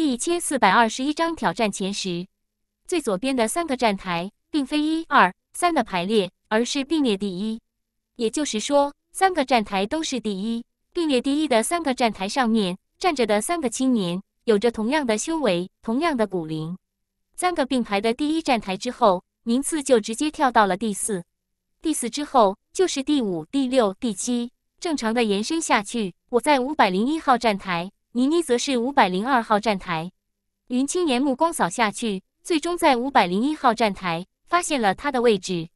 第一千四百二十一章挑战前十，最左边的三个站台并非一二三的排列，而是并列第一。也就是说，三个站台都是第一，并列第一的三个站台上面站着的三个青年，有着同样的修为，同样的骨龄。三个并排的第一站台之后，名次就直接跳到了第四。第四之后就是第五、第六、第七，正常的延伸下去。我在五百零一号站台。倪妮则是五百零二号站台，云青年目光扫下去，最终在五百零一号站台发现了他的位置。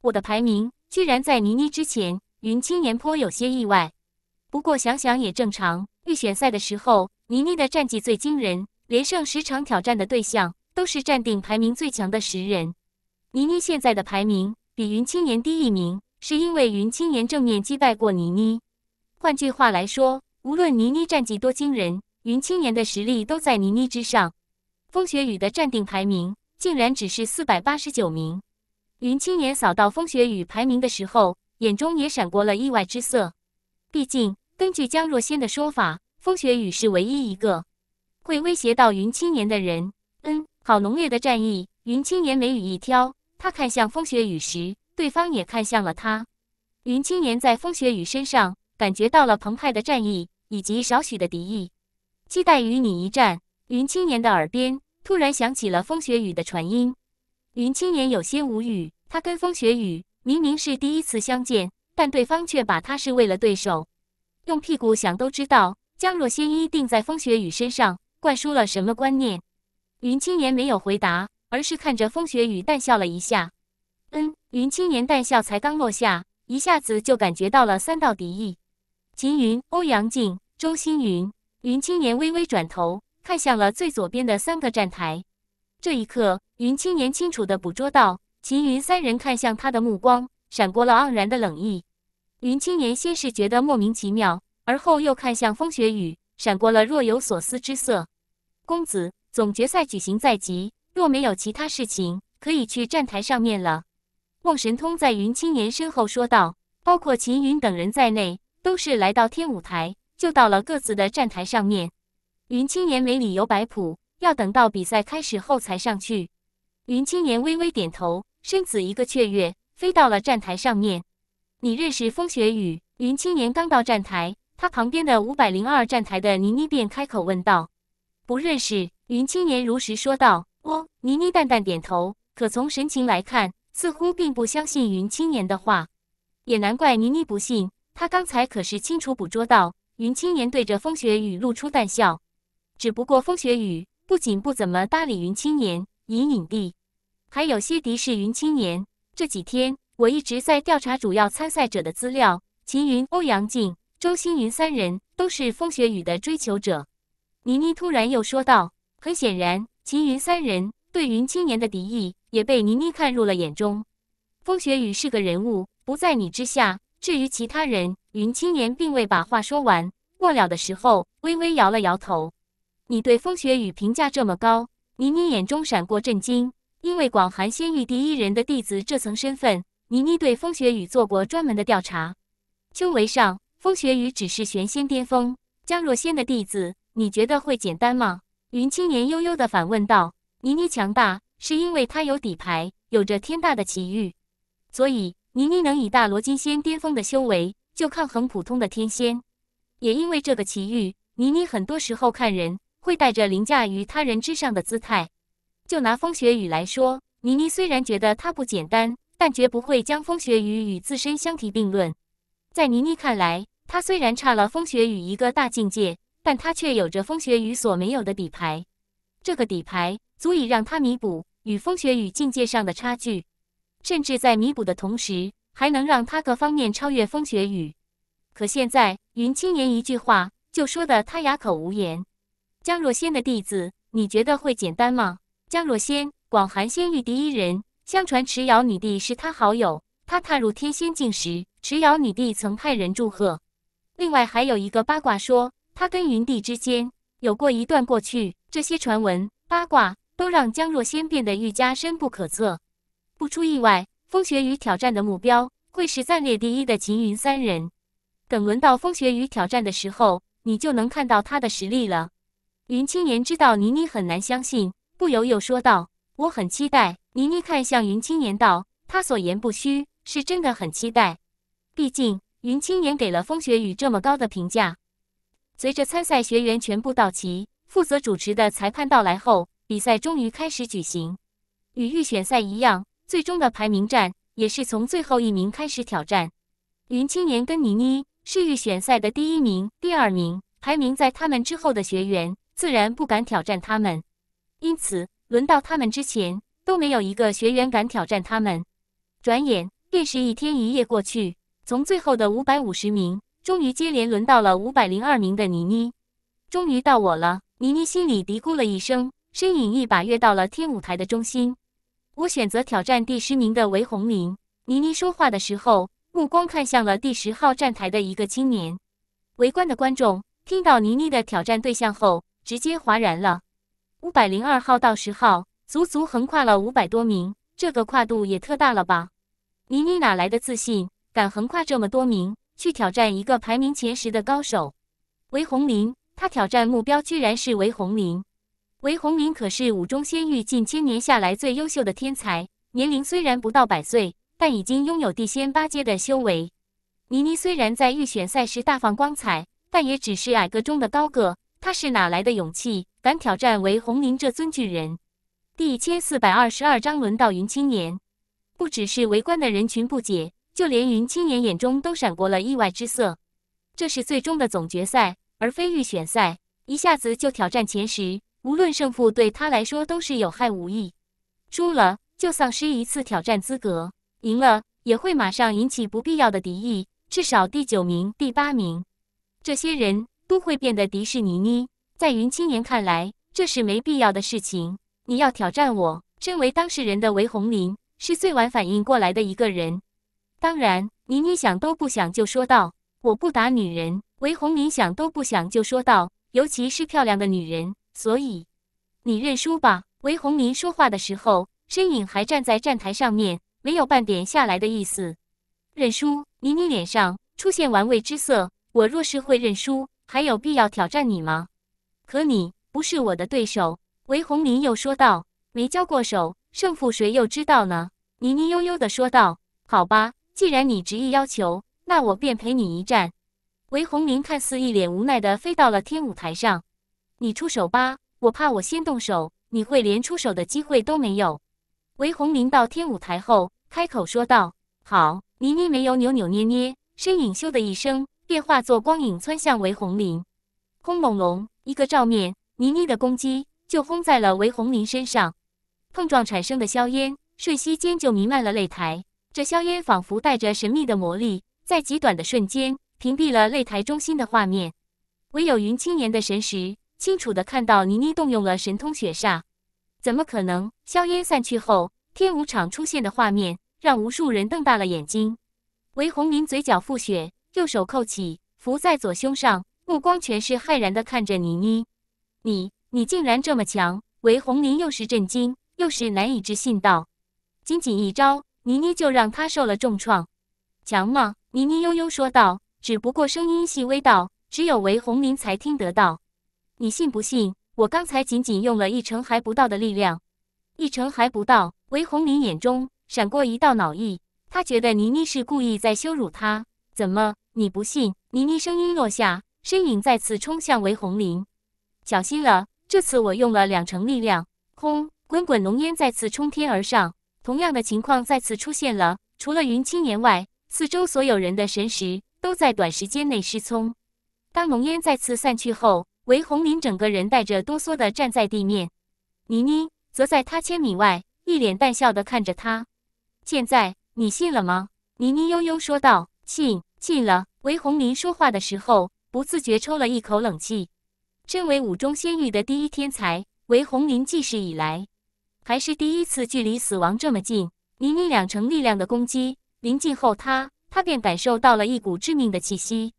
我的排名居然在倪妮之前，云青年颇有些意外。不过想想也正常，预选赛的时候，倪妮的战绩最惊人，连胜十场挑战的对象都是站定排名最强的十人。倪妮现在的排名比云青年低一名，是因为云青年正面击败过倪妮。换句话来说。无论倪妮战绩多惊人，云青年的实力都在倪妮之上。风雪雨的战定排名竟然只是四百八十九名。云青年扫到风雪雨排名的时候，眼中也闪过了意外之色。毕竟根据江若仙的说法，风雪雨是唯一一个会威胁到云青年的人。嗯，好浓烈的战意。云青年眉宇一挑，他看向风雪雨时，对方也看向了他。云青年在风雪雨身上感觉到了澎湃的战意。以及少许的敌意，期待与你一战。云青年的耳边突然响起了风雪雨的传音，云青年有些无语。他跟风雪雨明明是第一次相见，但对方却把他是为了对手，用屁股想都知道，江若仙一定在风雪雨身上灌输了什么观念。云青年没有回答，而是看着风雪雨淡笑了一下。嗯，云青年淡笑才刚落下，一下子就感觉到了三道敌意。秦云、欧阳靖、周星云，云青年微微转头看向了最左边的三个站台。这一刻，云青年清楚的捕捉到秦云三人看向他的目光，闪过了盎然的冷意。云青年先是觉得莫名其妙，而后又看向风雪雨，闪过了若有所思之色。公子，总决赛举行在即，若没有其他事情，可以去站台上面了。孟神通在云青年身后说道，包括秦云等人在内。都是来到天舞台，就到了各自的站台上面。云青年没理由摆谱，要等到比赛开始后才上去。云青年微微点头，身子一个雀跃，飞到了站台上面。你认识风雪雨？云青年刚到站台，他旁边的五百零二站台的倪妮便开口问道：“不认识。”云青年如实说道。哦，妮妮淡淡点头，可从神情来看，似乎并不相信云青年的话。也难怪妮妮不信。他刚才可是清楚捕捉到云青年对着风雪雨露出淡笑，只不过风雪雨不仅不怎么搭理云青年，隐隐地还有些敌视云青年。这几天我一直在调查主要参赛者的资料，秦云、欧阳靖、周星云三人都是风雪雨的追求者。倪妮突然又说道：“很显然，秦云三人对云青年的敌意也被倪妮看入了眼中。风雪雨是个人物，不在你之下。”至于其他人，云青年并未把话说完。末了的时候，微微摇了摇头。你对风雪雨评价这么高，倪妮眼中闪过震惊。因为广寒仙域第一人的弟子这层身份，倪妮对风雪雨做过专门的调查。修为上，风雪雨只是玄仙巅峰，江若仙的弟子，你觉得会简单吗？云青年悠悠地反问道。倪妮强大，是因为他有底牌，有着天大的奇遇，所以。倪妮能以大罗金仙巅峰的修为就抗衡普通的天仙，也因为这个奇遇，倪妮很多时候看人会带着凌驾于他人之上的姿态。就拿风雪雨来说，倪妮虽然觉得他不简单，但绝不会将风雪雨与自身相提并论。在倪妮看来，他虽然差了风雪雨一个大境界，但他却有着风雪雨所没有的底牌。这个底牌足以让他弥补与风雪雨境界上的差距。甚至在弥补的同时，还能让他各方面超越风雪雨。可现在，云青言一句话就说的他哑口无言。江若仙的弟子，你觉得会简单吗？江若仙，广寒仙域第一人。相传池瑶女帝是他好友。他踏入天仙境时，池瑶女帝曾派人祝贺。另外，还有一个八卦说，他跟云帝之间有过一段过去。这些传闻、八卦都让江若仙变得愈加深不可测。不出意外，风雪雨挑战的目标会是暂列第一的秦云三人。等轮到风雪雨挑战的时候，你就能看到他的实力了。云青言知道倪妮很难相信，不由又说道：“我很期待。”倪妮看向云青言道：“他所言不虚，是真的很期待。毕竟云青言给了风雪雨这么高的评价。”随着参赛学员全部到齐，负责主持的裁判到来后，比赛终于开始举行。与预选赛一样。最终的排名战也是从最后一名开始挑战。云青年跟妮妮是预选赛的第一名、第二名，排名在他们之后的学员自然不敢挑战他们，因此轮到他们之前都没有一个学员敢挑战他们。转眼，便是一天一夜过去，从最后的五百五十名，终于接连轮到了五百零二名的妮妮。终于到我了，妮妮心里嘀咕了一声，身影一把跃到了天舞台的中心。我选择挑战第十名的韦红林。倪妮说话的时候，目光看向了第十号站台的一个青年。围观的观众听到倪妮的挑战对象后，直接哗然了。五百零二号到十号，足足横跨了五百多名，这个跨度也特大了吧？倪妮哪来的自信，敢横跨这么多名去挑战一个排名前十的高手？韦红林，他挑战目标居然是韦红林。韦红林可是五中仙域近千年下来最优秀的天才，年龄虽然不到百岁，但已经拥有地仙八阶的修为。妮妮虽然在预选赛时大放光彩，但也只是矮个中的高个。他是哪来的勇气，敢挑战韦红林这尊巨人？第一千四百二十二章轮到云青年。不只是围观的人群不解，就连云青年眼中都闪过了意外之色。这是最终的总决赛，而非预选赛，一下子就挑战前十。无论胜负，对他来说都是有害无益。输了就丧失一次挑战资格，赢了也会马上引起不必要的敌意。至少第九名、第八名这些人都会变得迪士尼妮。在云青言看来，这是没必要的事情。你要挑战我，身为当事人的韦红林是最晚反应过来的一个人。当然，倪妮想都不想就说道：“我不打女人。”韦红林想都不想就说道：“尤其是漂亮的女人。”所以，你认输吧。韦红林说话的时候，身影还站在站台上面，没有半点下来的意思。认输，倪妮脸上出现玩味之色。我若是会认输，还有必要挑战你吗？可你不是我的对手。韦红林又说道：“没交过手，胜负谁又知道呢？”倪妮悠悠的说道：“好吧，既然你执意要求，那我便陪你一战。”韦红林看似一脸无奈的飞到了天舞台上。你出手吧，我怕我先动手，你会连出手的机会都没有。韦红林到天舞台后，开口说道：“好。”倪妮没有扭扭捏捏，身影咻的一声便化作光影窜向韦红林。轰！猛龙一个照面，倪妮的攻击就轰在了韦红林身上，碰撞产生的硝烟瞬息间就弥漫了擂台。这硝烟仿佛带着神秘的魔力，在极短的瞬间屏蔽了擂台中心的画面，唯有云青年的神识。清楚的看到，倪妮动用了神通血煞，怎么可能？硝烟散去后，天武场出现的画面让无数人瞪大了眼睛。韦红林嘴角覆血，右手扣起，伏在左胸上，目光全是骇然的看着倪妮：“你，你竟然这么强！”韦红林又是震惊，又是难以置信道：“仅仅一招，倪妮就让他受了重创。”“强吗？”倪妮悠悠说道，只不过声音细微到只有韦红林才听得到。你信不信？我刚才仅仅用了一成还不到的力量，一成还不到。韦红林眼中闪过一道恼意，他觉得倪妮是故意在羞辱他。怎么，你不信？倪妮声音落下，身影再次冲向韦红林。小心了，这次我用了两成力量。轰！滚滚浓烟再次冲天而上，同样的情况再次出现了。除了云青年外，四周所有人的神识都在短时间内失聪。当浓烟再次散去后，韦红林整个人带着哆嗦的站在地面，倪妮则在他千米外，一脸淡笑的看着他。现在你信了吗？倪妮悠悠说道。信，信了。韦红林说话的时候，不自觉抽了一口冷气。身为五中仙域的第一天才，韦红林记事以来，还是第一次距离死亡这么近。倪妮两成力量的攻击临近后，他他便感受到了一股致命的气息，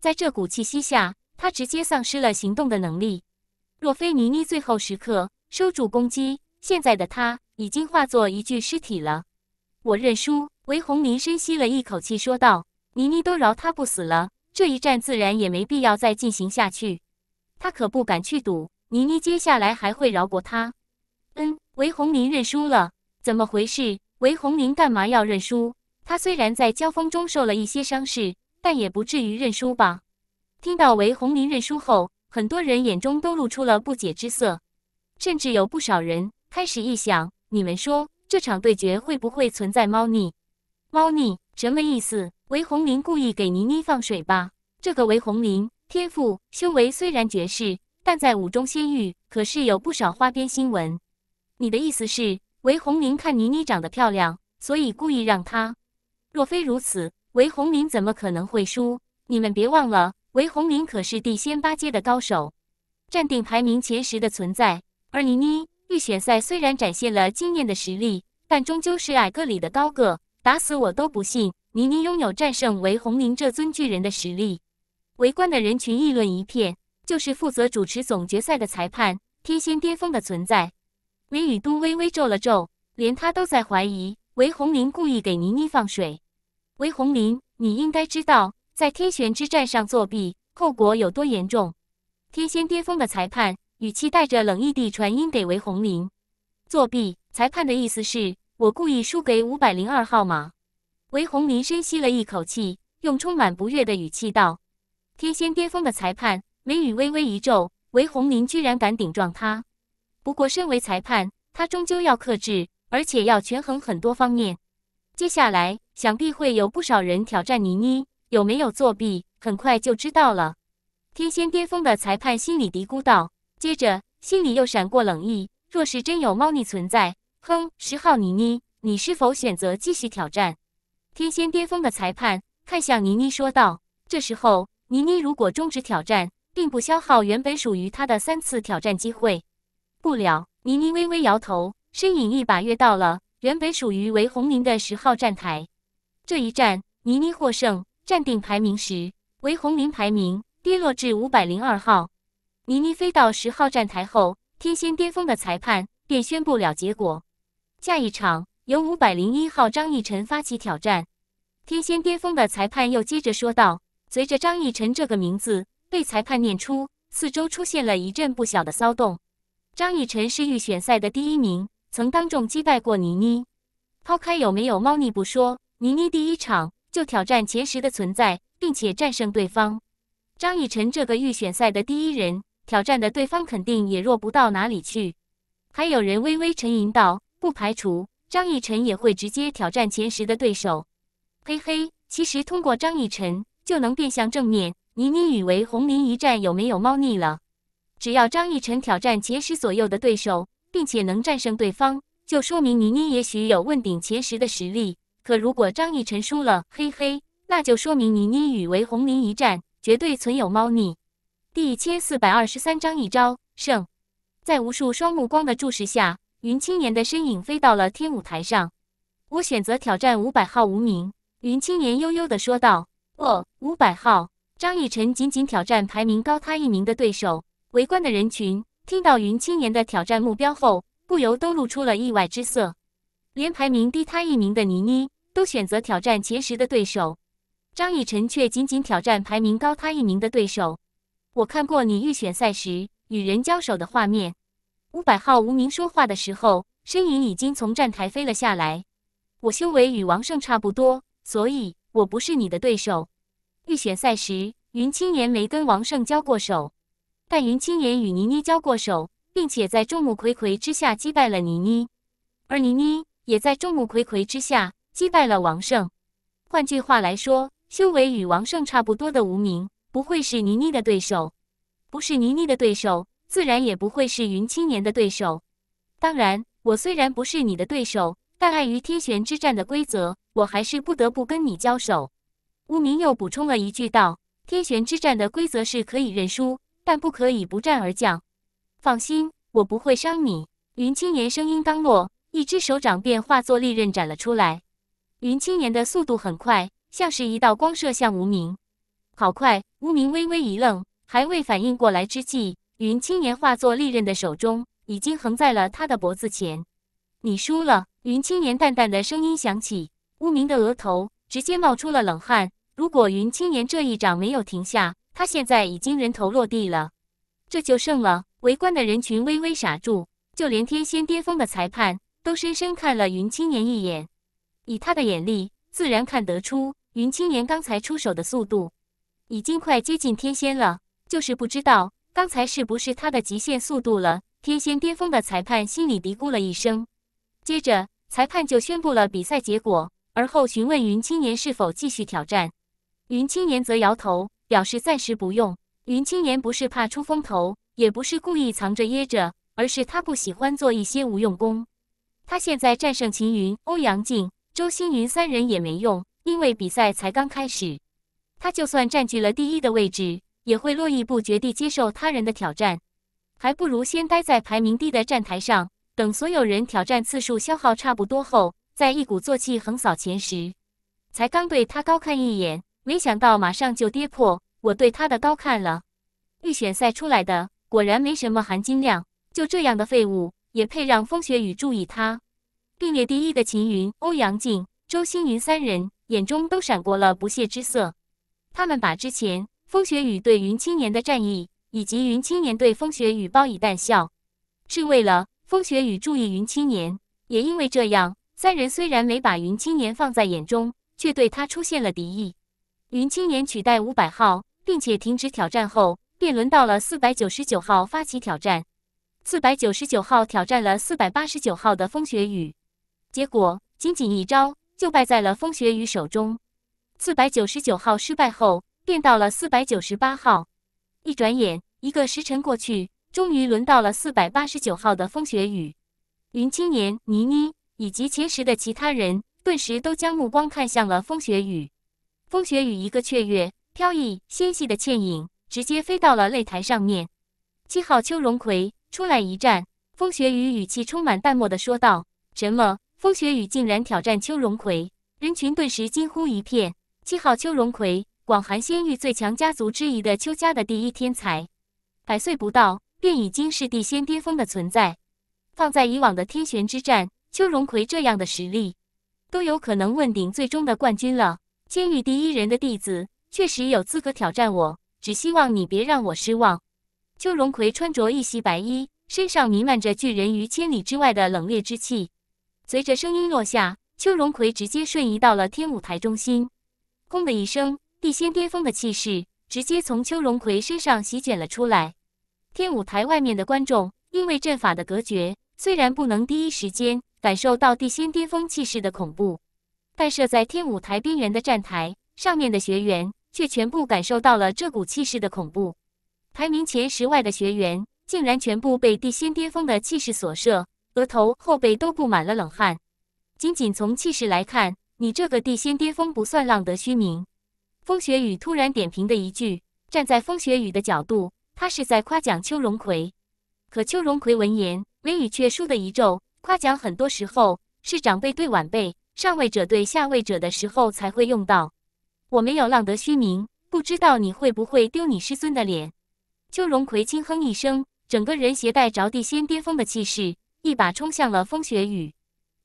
在这股气息下。他直接丧失了行动的能力，若非倪妮最后时刻收住攻击，现在的他已经化作一具尸体了。我认输。韦红林深吸了一口气，说道：“倪妮都饶他不死了，这一战自然也没必要再进行下去。他可不敢去赌倪妮接下来还会饶过他。”“嗯，韦红林认输了？怎么回事？韦红林干嘛要认输？他虽然在交锋中受了一些伤势，但也不至于认输吧？”听到韦红林认输后，很多人眼中都露出了不解之色，甚至有不少人开始臆想：你们说这场对决会不会存在猫腻？猫腻什么意思？韦红林故意给妮妮放水吧？这个韦红林天赋修为虽然绝世，但在五中仙域可是有不少花边新闻。你的意思是韦红林看妮妮长得漂亮，所以故意让她？若非如此，韦红林怎么可能会输？你们别忘了。韦红林可是地仙八阶的高手，战定排名前十的存在。而倪妮预选赛虽然展现了惊艳的实力，但终究是矮个里的高个，打死我都不信倪妮拥有战胜韦红林这尊巨人的实力。围观的人群议论一片，就是负责主持总决赛的裁判天仙巅峰的存在，韦雨都微微皱了皱，连他都在怀疑韦红林故意给倪妮放水。韦红林，你应该知道。在天玄之战上作弊，后果有多严重？天仙巅峰的裁判语气带着冷意地传音给韦红林：“作弊！”裁判的意思是我故意输给五百零二号吗？韦红林深吸了一口气，用充满不悦的语气道：“天仙巅峰的裁判，眉宇微微一皱。韦红林居然敢顶撞他。不过，身为裁判，他终究要克制，而且要权衡很多方面。接下来，想必会有不少人挑战倪妮。”有没有作弊？很快就知道了。天仙巅峰的裁判心里嘀咕道，接着心里又闪过冷意。若是真有猫腻存在，哼！十号妮妮，你是否选择继续挑战？天仙巅峰的裁判看向妮妮说道。这时候，妮妮如果终止挑战，并不消耗原本属于她的三次挑战机会。不了，妮妮微微摇头，身影一把跃到了原本属于韦红林的十号站台。这一战，妮妮获胜。站定排名时，韦红林排名跌落至五百零二号。倪妮飞到十号站台后，天仙巅峰的裁判便宣布了结果。下一场由五百零一号张逸晨发起挑战。天仙巅峰的裁判又接着说道：“随着张逸晨这个名字被裁判念出，四周出现了一阵不小的骚动。张逸晨是预选赛的第一名，曾当众击败过倪妮。抛开有没有猫腻不说，倪妮第一场。”就挑战前十的存在，并且战胜对方。张逸晨这个预选赛的第一人，挑战的对方肯定也弱不到哪里去。还有人微微沉吟道：“不排除张逸晨也会直接挑战前十的对手。”嘿嘿，其实通过张逸晨就能变相正面，倪妮以为红林一战有没有猫腻了。只要张逸晨挑战前十左右的对手，并且能战胜对方，就说明倪妮也许有问鼎前十的实力。可如果张逸晨输了，嘿嘿，那就说明倪妮与韦红林一战绝对存有猫腻。第一千四百二十三章一招胜。在无数双目光的注视下，云青年的身影飞到了天舞台上。我选择挑战五百号无名。云青年悠悠的说道：“哦，五百号张逸晨，仅仅挑战排名高他一名的对手。”围观的人群听到云青年的挑战目标后，不由都露出了意外之色，连排名低他一名的倪妮。都选择挑战前十的对手，张逸晨却仅仅挑战排名高他一名的对手。我看过你预选赛时与人交手的画面。五百号无名说话的时候，身影已经从站台飞了下来。我修为与王胜差不多，所以我不是你的对手。预选赛时，云青岩没跟王胜交过手，但云青岩与倪妮交过手，并且在众目睽睽之下击败了倪妮，而倪妮也在众目睽睽之下。击败了王胜，换句话来说，修为与王胜差不多的无名，不会是倪妮的对手。不是倪妮的对手，自然也不会是云青年的对手。当然，我虽然不是你的对手，但碍于天玄之战的规则，我还是不得不跟你交手。无名又补充了一句道：“天玄之战的规则是可以认输，但不可以不战而降。放心，我不会伤你。”云青年声音刚落，一只手掌便化作利刃斩了出来。云青年的速度很快，像是一道光射向无名。好快！无名微微一愣，还未反应过来之际，云青年化作利刃的手中已经横在了他的脖子前。你输了。云青年淡淡的声音响起，无名的额头直接冒出了冷汗。如果云青年这一掌没有停下，他现在已经人头落地了。这就胜了。围观的人群微微傻住，就连天仙巅峰的裁判都深深看了云青年一眼。以他的眼力，自然看得出云青年刚才出手的速度已经快接近天仙了。就是不知道刚才是不是他的极限速度了。天仙巅峰的裁判心里嘀咕了一声，接着裁判就宣布了比赛结果，而后询问云青年是否继续挑战。云青年则摇头，表示暂时不用。云青年不是怕出风头，也不是故意藏着掖着，而是他不喜欢做一些无用功。他现在战胜秦云、欧阳靖。周星云三人也没用，因为比赛才刚开始，他就算占据了第一的位置，也会络绎不绝地接受他人的挑战，还不如先待在排名低的站台上，等所有人挑战次数消耗差不多后，再一鼓作气横扫前十。才刚对他高看一眼，没想到马上就跌破我对他的高看了。预选赛出来的果然没什么含金量，就这样的废物也配让风雪雨注意他？并列第一的秦云、欧阳靖、周星云三人眼中都闪过了不屑之色。他们把之前风雪雨对云青年的战役，以及云青年对风雪雨报以淡笑，是为了风雪雨注意云青年。也因为这样，三人虽然没把云青年放在眼中，却对他出现了敌意。云青年取代五百号，并且停止挑战后，便轮到了四百九十九号发起挑战。四百九十九号挑战了四百八十九号的风雪雨。结果，仅仅一招就败在了风雪雨手中。四百九十九号失败后，变到了四百九十八号。一转眼，一个时辰过去，终于轮到了四百八十九号的风雪雨。云青年、倪妮以及前十的其他人，顿时都将目光看向了风雪雨。风雪雨一个雀跃，飘逸纤细的倩影直接飞到了擂台上面。七号邱荣奎出来一战，风雪雨语气充满淡漠的说道：“什么？”风雪雨竟然挑战邱荣奎，人群顿时惊呼一片。七号邱荣奎，广寒仙域最强家族之一的邱家的第一天才，百岁不到便已经是地仙巅峰的存在。放在以往的天玄之战，邱荣奎这样的实力都有可能问鼎最终的冠军了。仙域第一人的弟子确实有资格挑战我，只希望你别让我失望。邱荣奎穿着一袭白衣，身上弥漫着拒人于千里之外的冷冽之气。随着声音落下，邱荣奎直接瞬移到了天舞台中心。轰的一声，地仙巅峰的气势直接从邱荣奎身上席卷了出来。天舞台外面的观众因为阵法的隔绝，虽然不能第一时间感受到地仙巅峰气势的恐怖，但设在天舞台边缘的站台上面的学员却全部感受到了这股气势的恐怖。排名前十外的学员竟然全部被地仙巅峰的气势所慑。额头、后背都布满了冷汗。仅仅从气势来看，你这个地仙巅峰不算浪得虚名。风雪雨突然点评的一句，站在风雪雨的角度，他是在夸奖邱荣奎。可邱荣奎闻言，眉宇却舒的一皱。夸奖很多时候是长辈对晚辈、上位者对下位者的时候才会用到。我没有浪得虚名，不知道你会不会丢你师尊的脸。邱荣奎轻哼一声，整个人携带着地仙巅峰的气势。一把冲向了风雪雨，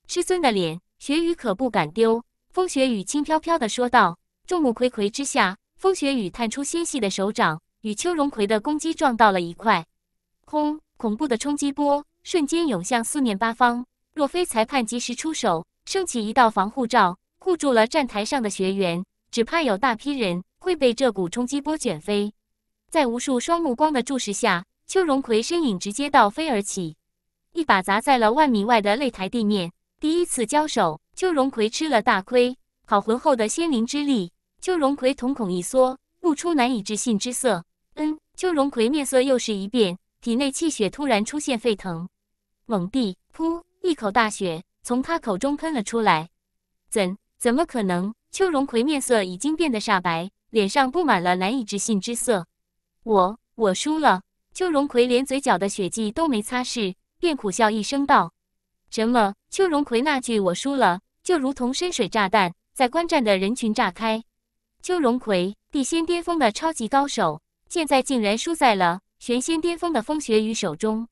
师尊的脸，雪雨可不敢丢。风雪雨轻飘飘的说道。众目睽睽之下，风雪雨探出纤细的手掌，与邱荣奎的攻击撞到了一块。轰！恐怖的冲击波瞬间涌向四面八方。若非裁判及时出手，升起一道防护罩，护住了站台上的学员，只怕有大批人会被这股冲击波卷飞。在无数双目光的注视下，邱荣奎身影直接倒飞而起。一把砸在了万米外的擂台地面。第一次交手，邱荣奎吃了大亏。好浑厚的仙灵之力！邱荣奎瞳孔一缩，露出难以置信之色。嗯，邱荣奎面色又是一变，体内气血突然出现沸腾。猛地，噗！一口大血从他口中喷了出来。怎？怎么可能？邱荣奎面色已经变得煞白，脸上布满了难以置信之色。我，我输了！邱荣奎连嘴角的血迹都没擦拭。便苦笑一声道：“什么？邱荣奎那句我输了，就如同深水炸弹在观战的人群炸开。邱荣奎，地仙巅峰的超级高手，现在竟然输在了玄仙巅峰的风雪雨手中。”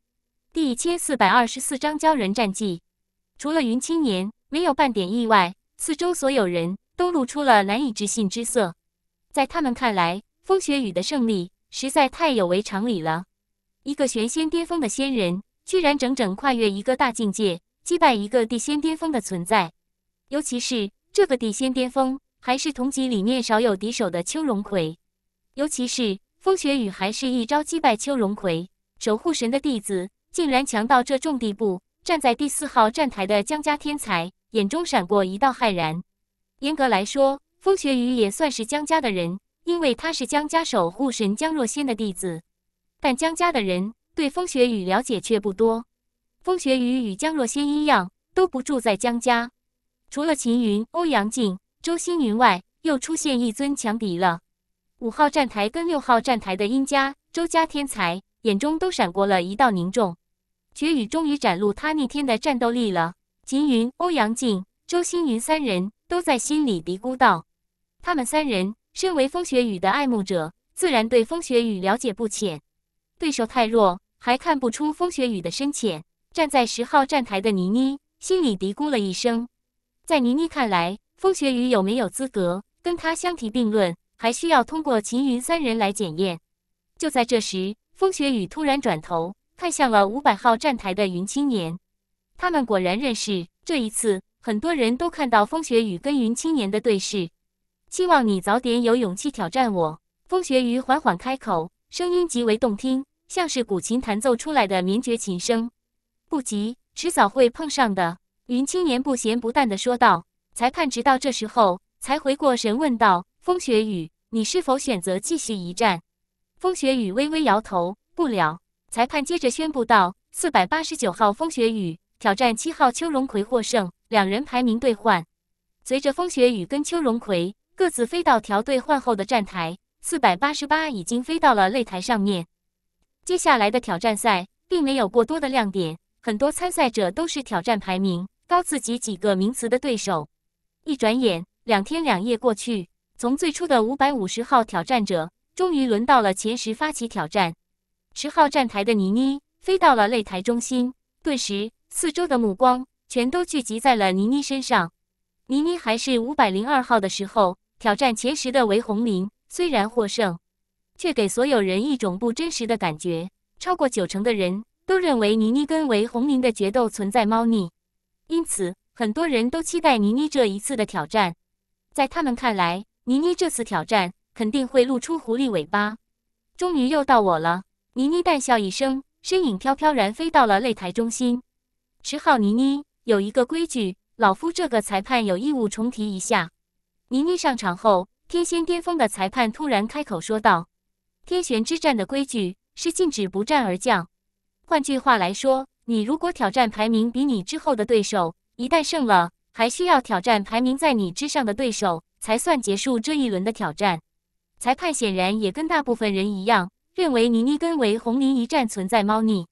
第一千四百二十四章鲛人战绩，除了云青年，没有半点意外。四周所有人都露出了难以置信之色，在他们看来，风雪雨的胜利实在太有违常理了。一个玄仙巅峰的仙人。居然整整跨越一个大境界，击败一个地仙巅峰的存在，尤其是这个地仙巅峰还是同级里面少有敌手的秋龙葵，尤其是风雪雨还是一招击败秋龙葵守护神的弟子，竟然强到这种地步。站在第四号站台的江家天才眼中闪过一道骇然。严格来说，风雪雨也算是江家的人，因为他是江家守护神江若仙的弟子，但江家的人。对风雪雨了解却不多，风雪雨与江若仙一样，都不住在江家。除了秦云、欧阳靖、周星云外，又出现一尊强敌了。五号站台跟六号站台的殷家、周家天才眼中都闪过了一道凝重。雪雨终于展露他逆天的战斗力了。秦云、欧阳靖、周星云三人都在心里嘀咕道：“他们三人身为风雪雨的爱慕者，自然对风雪雨了解不浅。对手太弱。”还看不出风雪雨的深浅。站在十号站台的倪妮心里嘀咕了一声。在倪妮看来，风雪雨有没有资格跟他相提并论，还需要通过秦云三人来检验。就在这时，风雪雨突然转头看向了五百号站台的云青年。他们果然认识。这一次，很多人都看到风雪雨跟云青年的对视。希望你早点有勇气挑战我。风雪雨缓缓开口，声音极为动听。像是古琴弹奏出来的名爵琴声，不急，迟早会碰上的。云青年不咸不淡的说道。裁判直到这时候才回过神，问道：“风雪雨，你是否选择继续一战？”风雪雨微微摇头，不了。裁判接着宣布道：“四百八十九号风雪雨挑战七号邱荣奎获胜，两人排名兑换。”随着风雪雨跟邱荣奎各自飞到调兑换后的站台，四百八十八已经飞到了擂台上面。接下来的挑战赛并没有过多的亮点，很多参赛者都是挑战排名高自己几个名次的对手。一转眼，两天两夜过去，从最初的五百五十号挑战者，终于轮到了前十发起挑战。十号站台的妮妮飞到了擂台中心，顿时四周的目光全都聚集在了妮妮身上。妮妮还是五百零二号的时候，挑战前十的韦红林，虽然获胜。却给所有人一种不真实的感觉。超过九成的人都认为倪妮跟韦红林的决斗存在猫腻，因此很多人都期待倪妮这一次的挑战。在他们看来，倪妮这次挑战肯定会露出狐狸尾巴。终于又到我了，倪妮淡笑一声，身影飘飘然飞到了擂台中心。迟浩，倪妮有一个规矩，老夫这个裁判有义务重提一下。倪妮上场后，天仙巅峰的裁判突然开口说道。天玄之战的规矩是禁止不战而降。换句话来说，你如果挑战排名比你之后的对手，一旦胜了，还需要挑战排名在你之上的对手才算结束这一轮的挑战。裁判显然也跟大部分人一样，认为倪妮跟为红林一战存在猫腻，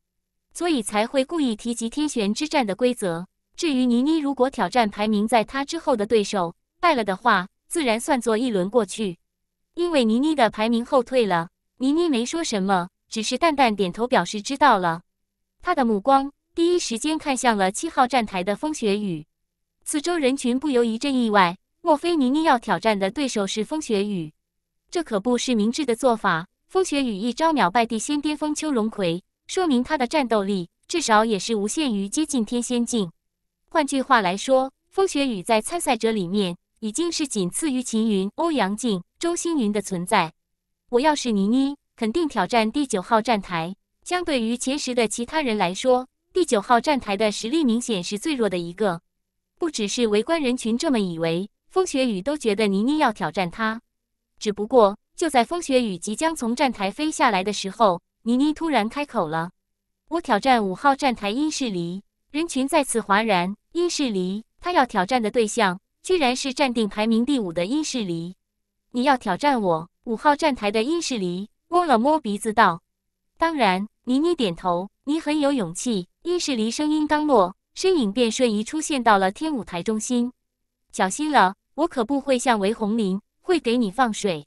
所以才会故意提及天玄之战的规则。至于倪妮如果挑战排名在他之后的对手败了的话，自然算作一轮过去，因为倪妮的排名后退了。倪妮没说什么，只是淡淡点头表示知道了。她的目光第一时间看向了七号站台的风雪雨，四周人群不由一阵意外：，莫非倪妮要挑战的对手是风雪雨？这可不是明智的做法。风雪雨一招秒败地仙巅峰邱荣葵，说明他的战斗力至少也是无限于接近天仙境。换句话来说，风雪雨在参赛者里面已经是仅次于秦云、欧阳靖、周星云的存在。我要是妮妮，肯定挑战第九号站台。相对于前十的其他人来说，第九号站台的实力明显是最弱的一个。不只是围观人群这么以为，风雪雨都觉得妮妮要挑战他。只不过，就在风雪雨即将从站台飞下来的时候，妮妮突然开口了：“我挑战五号站台殷世离。”人群再次哗然。殷世离，他要挑战的对象，居然是站定排名第五的殷世离。你要挑战我？五号站台的殷世黎摸了摸鼻子，道：“当然。”倪妮点头，你很有勇气。殷世黎声音刚落，身影便瞬移出现到了天舞台中心。小心了，我可不会像韦红林，会给你放水。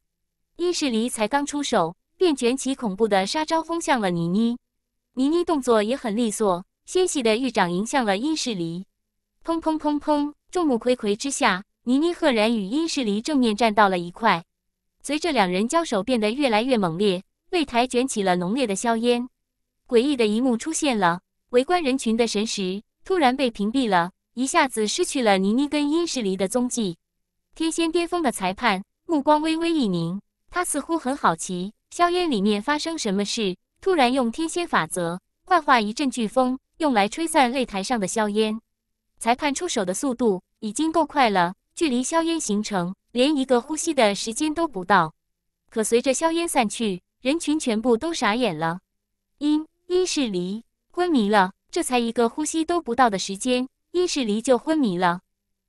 殷世黎才刚出手，便卷起恐怖的杀招，轰向了倪妮。倪妮动作也很利索，纤细的玉掌迎向了殷世黎。砰砰砰砰！众目睽睽之下，倪妮赫然与殷世黎正面站到了一块。随着两人交手变得越来越猛烈，擂台卷起了浓烈的硝烟。诡异的一幕出现了，围观人群的神识突然被屏蔽了，一下子失去了倪妮跟殷世离的踪迹。天仙巅峰的裁判目光微微一凝，他似乎很好奇硝烟里面发生什么事。突然用天仙法则幻化一阵飓风，用来吹散擂台上的硝烟。裁判出手的速度已经够快了。距离硝烟形成，连一个呼吸的时间都不到。可随着硝烟散去，人群全部都傻眼了。殷殷是离昏迷了，这才一个呼吸都不到的时间，殷是离就昏迷了。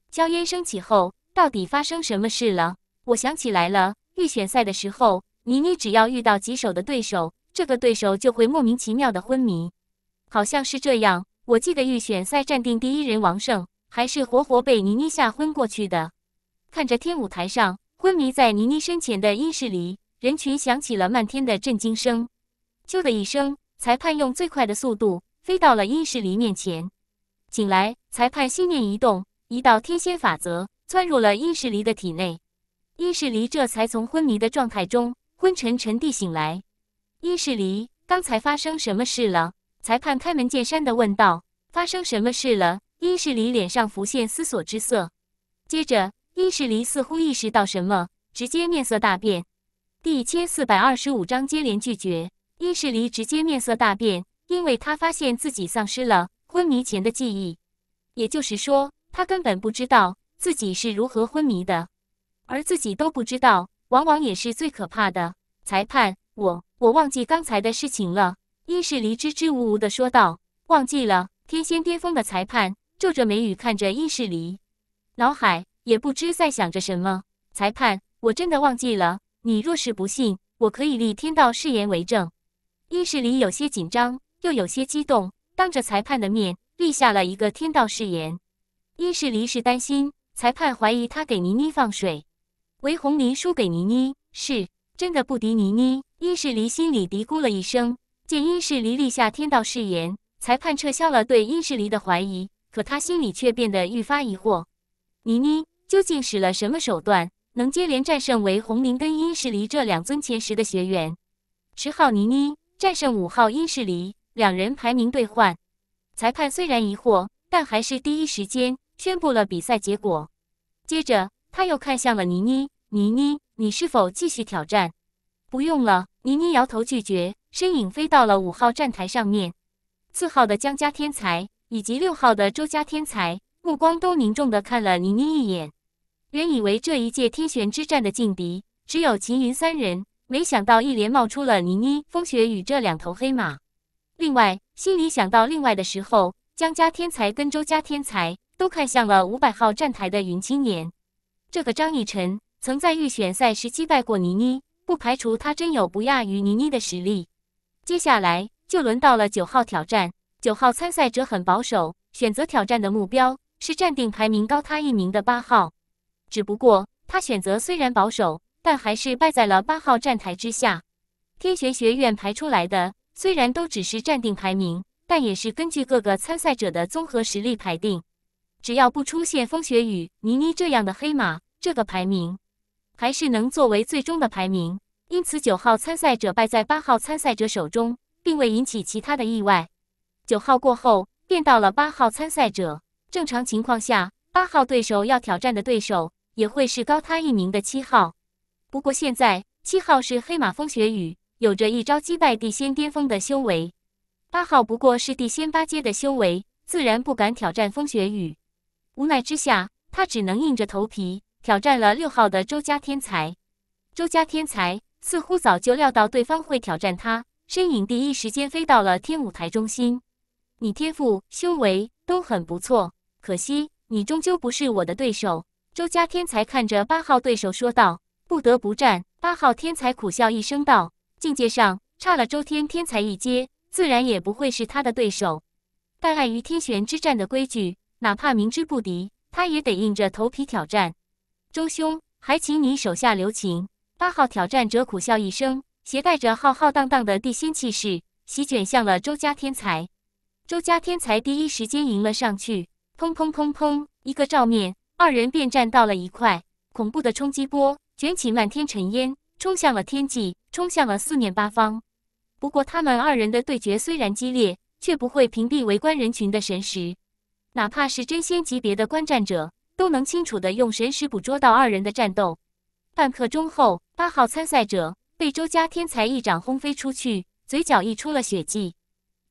硝烟升起后，到底发生什么事了？我想起来了，预选赛的时候，妮妮只要遇到棘手的对手，这个对手就会莫名其妙的昏迷，好像是这样。我记得预选赛暂定第一人王胜。还是活活被倪妮吓昏过去的。看着天舞台上昏迷在倪妮身前的殷世离，人群响起了漫天的震惊声。啾的一声，裁判用最快的速度飞到了殷世离面前。醒来，裁判心念一动，一道天仙法则窜入了殷世离的体内。殷世离这才从昏迷的状态中昏沉沉地醒来。殷世离，刚才发生什么事了？裁判开门见山的问道：“发生什么事了？”殷世离脸上浮现思索之色，接着殷世离似乎意识到什么，直接面色大变。第一千四百二十五章接连拒绝，殷世离直接面色大变，因为他发现自己丧失了昏迷前的记忆，也就是说，他根本不知道自己是如何昏迷的，而自己都不知道，往往也是最可怕的。裁判，我我忘记刚才的事情了。殷世离支支吾吾地说道：“忘记了。”天仙巅峰的裁判。皱着眉宇看着殷世离，脑海也不知在想着什么。裁判，我真的忘记了。你若是不信，我可以立天道誓言为证。殷世离有些紧张，又有些激动，当着裁判的面立下了一个天道誓言。殷世离是担心裁判怀疑他给倪妮放水，韦红林输给倪妮是真的不敌倪妮。殷世离心里嘀咕了一声，见殷世离立下天道誓言，裁判撤销了对殷世离的怀疑。可他心里却变得愈发疑惑：倪妮究竟使了什么手段，能接连战胜为红林跟殷世离这两尊前十的学员？十号倪妮战胜五号殷世离，两人排名兑换。裁判虽然疑惑，但还是第一时间宣布了比赛结果。接着，他又看向了倪妮：“倪妮，你是否继续挑战？”“不用了。”倪妮摇头拒绝，身影飞到了五号站台上面。四号的江家天才。以及六号的周家天才，目光都凝重的看了倪妮一眼。原以为这一届天玄之战的劲敌只有秦云三人，没想到一连冒出了倪妮、风雪与这两头黑马。另外，心里想到另外的时候，江家天才跟周家天才都看向了五百号站台的云青年。这个张逸晨曾在预选赛时击败过倪妮，不排除他真有不亚于倪妮的实力。接下来就轮到了九号挑战。九号参赛者很保守，选择挑战的目标是暂定排名高他一名的八号。只不过他选择虽然保守，但还是败在了八号站台之下。天玄学院排出来的虽然都只是暂定排名，但也是根据各个参赛者的综合实力排定。只要不出现风雪雨、妮妮这样的黑马，这个排名还是能作为最终的排名。因此，九号参赛者败在八号参赛者手中，并未引起其他的意外。九号过后，便到了八号参赛者。正常情况下，八号对手要挑战的对手也会是高他一名的七号。不过现在七号是黑马风雪雨，有着一招击败地仙巅峰的修为。八号不过是地仙八阶的修为，自然不敢挑战风雪雨。无奈之下，他只能硬着头皮挑战了六号的周家天才。周家天才似乎早就料到对方会挑战他，身影第一时间飞到了天舞台中心。你天赋修为都很不错，可惜你终究不是我的对手。周家天才看着八号对手说道：“不得不战。”八号天才苦笑一声道：“境界上差了周天天才一阶，自然也不会是他的对手。但碍于天玄之战的规矩，哪怕明知不敌，他也得硬着头皮挑战。周兄，还请你手下留情。”八号挑战者苦笑一声，携带着浩浩荡荡的地仙气势，席卷向了周家天才。周家天才第一时间迎了上去，砰砰砰砰，一个照面，二人便站到了一块。恐怖的冲击波卷起漫天尘烟，冲向了天际，冲向了四面八方。不过，他们二人的对决虽然激烈，却不会屏蔽围观人群的神识，哪怕是真仙级别的观战者，都能清楚的用神识捕捉到二人的战斗。半刻钟后，八号参赛者被周家天才一掌轰飞出去，嘴角溢出了血迹。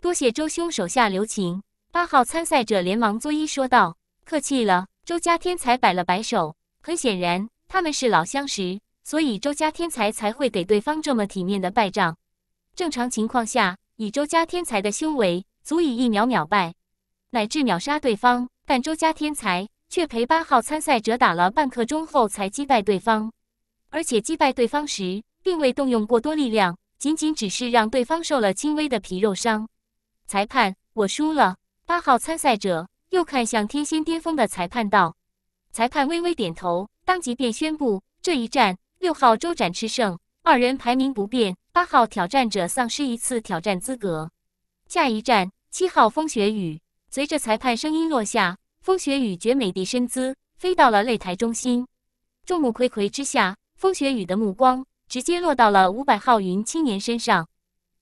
多谢周兄手下留情，八号参赛者连忙作揖说道：“客气了。”周家天才摆了摆手，很显然他们是老相识，所以周家天才才会给对方这么体面的败仗。正常情况下，以周家天才的修为，足以一秒秒败，乃至秒杀对方。但周家天才却陪八号参赛者打了半刻钟后才击败对方，而且击败对方时，并未动用过多力量，仅仅只是让对方受了轻微的皮肉伤。裁判，我输了。八号参赛者又看向天仙巅峰的裁判道。裁判微微点头，当即便宣布这一战六号周展吃胜，二人排名不变，八号挑战者丧失一次挑战资格。下一站，七号风雪雨。随着裁判声音落下，风雪雨绝美的身姿飞到了擂台中心，众目睽睽之下，风雪雨的目光直接落到了五百号云青年身上，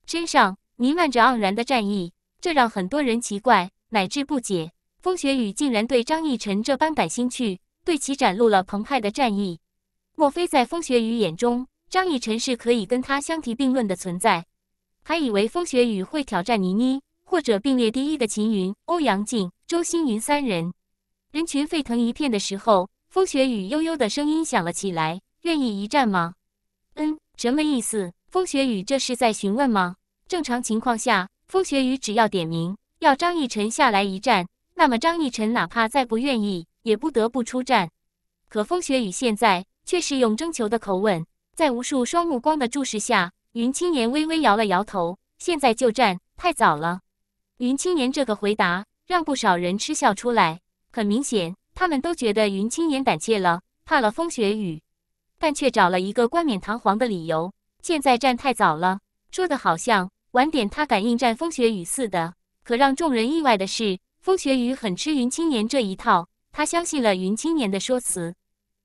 身上弥漫着盎然的战意。这让很多人奇怪，乃至不解。风雪雨竟然对张逸晨这般感兴趣，对其展露了澎湃的战意。莫非在风雪雨眼中，张逸晨是可以跟他相提并论的存在？还以为风雪雨会挑战倪妮，或者并列第一的秦云、欧阳靖、周星云三人。人群沸腾一片的时候，风雪雨悠悠的声音响了起来：“愿意一战吗？”“嗯，什么意思？”风雪雨这是在询问吗？正常情况下。风雪雨只要点名要张逸晨下来一战，那么张逸晨哪怕再不愿意，也不得不出战。可风雪雨现在却是用征求的口吻，在无数双目光的注视下，云青言微微摇了摇头：“现在就战太早了。”云青言这个回答让不少人嗤笑出来。很明显，他们都觉得云青言胆怯了，怕了风雪雨，但却找了一个冠冕堂皇的理由：“现在战太早了。”说的好像。晚点，他敢应战风雪雨似的。可让众人意外的是，风雪雨很吃云青年这一套，他相信了云青年的说辞，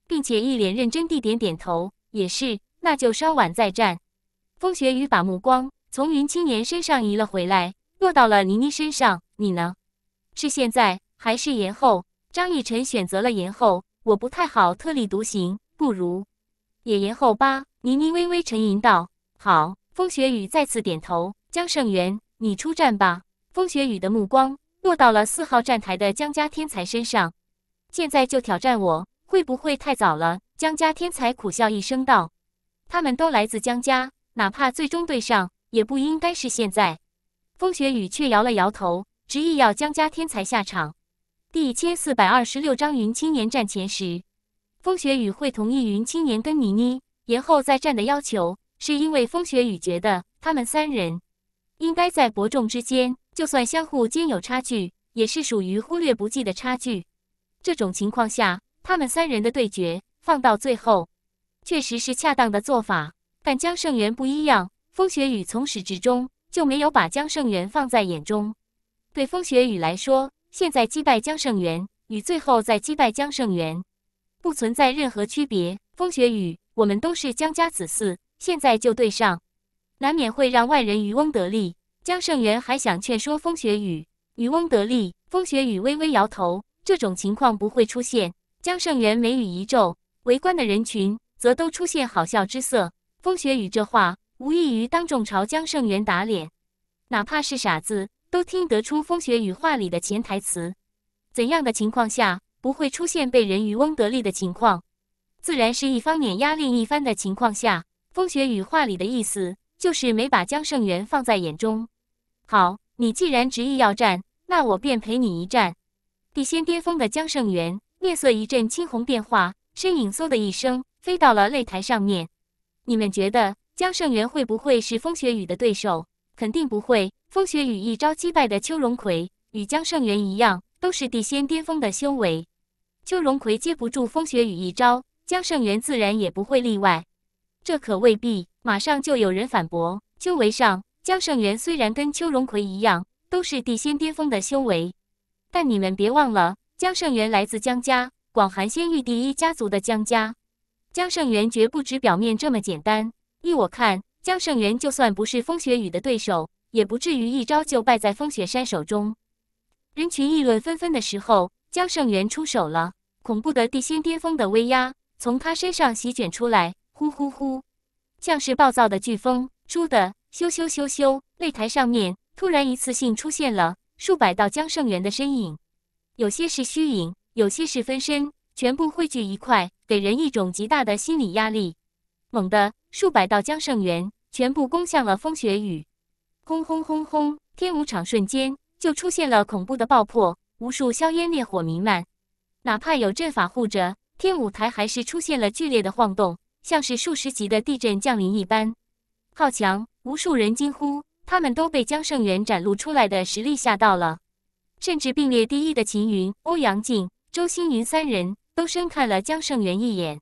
并且一脸认真地点点头。也是，那就稍晚再战。风雪雨把目光从云青年身上移了回来，落到了倪妮身上。你呢？是现在还是延后？张逸晨选择了延后。我不太好特立独行，不如也延后吧。倪妮微微沉吟道：“好。”风雪雨再次点头。江胜元，你出战吧。风雪雨的目光落到了四号站台的江家天才身上。现在就挑战我，会不会太早了？江家天才苦笑一声道：“他们都来自江家，哪怕最终对上，也不应该是现在。”风雪雨却摇了摇头，执意要江家天才下场。第一千四百二十六章云青年战前时，风雪雨会同意云青年跟妮妮延后再战的要求，是因为风雪雨觉得他们三人。应该在伯仲之间，就算相互间有差距，也是属于忽略不计的差距。这种情况下，他们三人的对决放到最后，确实是恰当的做法。但江胜元不一样，风雪雨从始至终就没有把江胜元放在眼中。对风雪雨来说，现在击败江胜元与最后再击败江胜元，不存在任何区别。风雪雨，我们都是江家子嗣，现在就对上。难免会让外人渔翁得利。江胜元还想劝说风雪雨渔翁得利，风雪雨微微摇头，这种情况不会出现。江胜元眉宇一皱，围观的人群则都出现好笑之色。风雪雨这话无异于当众朝江胜元打脸，哪怕是傻子都听得出风雪雨话里的潜台词：怎样的情况下不会出现被人渔翁得利的情况？自然是一方碾压另一方的情况下。风雪雨话里的意思。就是没把江胜元放在眼中。好，你既然执意要战，那我便陪你一战。地仙巅峰的江胜元面色一阵青红变化，身影嗖的一声飞到了擂台上面。你们觉得江胜元会不会是风雪雨的对手？肯定不会。风雪雨一招击败的邱龙魁与江胜元一样，都是地仙巅峰的修为。邱龙魁接不住风雪雨一招，江胜元自然也不会例外。这可未必。马上就有人反驳，修为上，江胜元虽然跟邱荣奎一样都是地仙巅峰的修为，但你们别忘了，江胜元来自江家，广寒仙域第一家族的江家，江胜元绝不止表面这么简单。依我看，江胜元就算不是风雪雨的对手，也不至于一招就败在风雪山手中。人群议论纷纷的时候，江胜元出手了，恐怖的地仙巅峰的威压从他身上席卷出来，呼呼呼。像是暴躁的飓风，突的，咻咻咻咻！擂台上面突然一次性出现了数百道江胜元的身影，有些是虚影，有些是分身，全部汇聚一块，给人一种极大的心理压力。猛地，数百道江胜元全部攻向了风雪雨。轰轰轰轰！天武场瞬间就出现了恐怖的爆破，无数硝烟烈火弥漫。哪怕有阵法护着，天舞台还是出现了剧烈的晃动。像是数十级的地震降临一般，好强！无数人惊呼，他们都被江胜元展露出来的实力吓到了。甚至并列第一的秦云、欧阳靖、周星云三人都深看了江胜元一眼。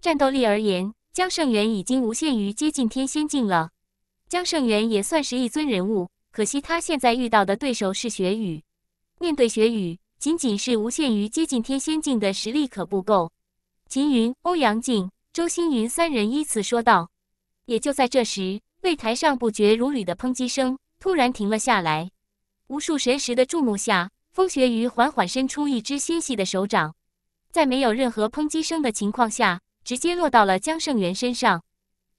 战斗力而言，江胜元已经无限于接近天仙境了。江胜元也算是一尊人物，可惜他现在遇到的对手是雪雨。面对雪雨，仅仅是无限于接近天仙境的实力可不够。秦云、欧阳靖。周星云三人依次说道。也就在这时，擂台上不绝如缕的抨击声突然停了下来。无数神识的注目下，风雪雨缓缓伸出一只纤细的手掌，在没有任何抨击声的情况下，直接落到了江胜元身上。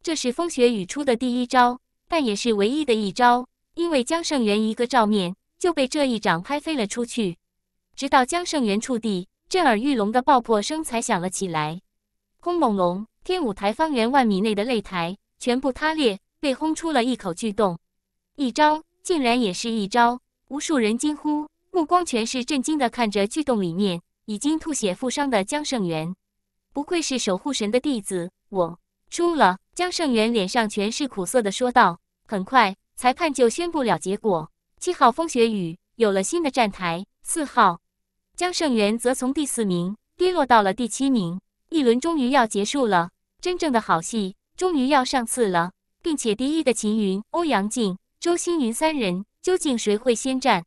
这是风雪雨出的第一招，但也是唯一的一招，因为江胜元一个照面就被这一掌拍飞了出去。直到江胜元触地，震耳欲聋的爆破声才响了起来。轰隆隆！天舞台方圆万米内的擂台全部塌裂，被轰出了一口巨洞。一招，竟然也是一招！无数人惊呼，目光全是震惊的看着巨洞里面已经吐血负伤的江胜元。不愧是守护神的弟子，我输了。江胜元脸上全是苦涩的说道。很快，裁判就宣布了结果：七号风雪雨有了新的站台，四号江胜元则从第四名跌落到了第七名。一轮终于要结束了，真正的好戏终于要上次了，并且第一的秦云、欧阳靖、周星云三人，究竟谁会先战？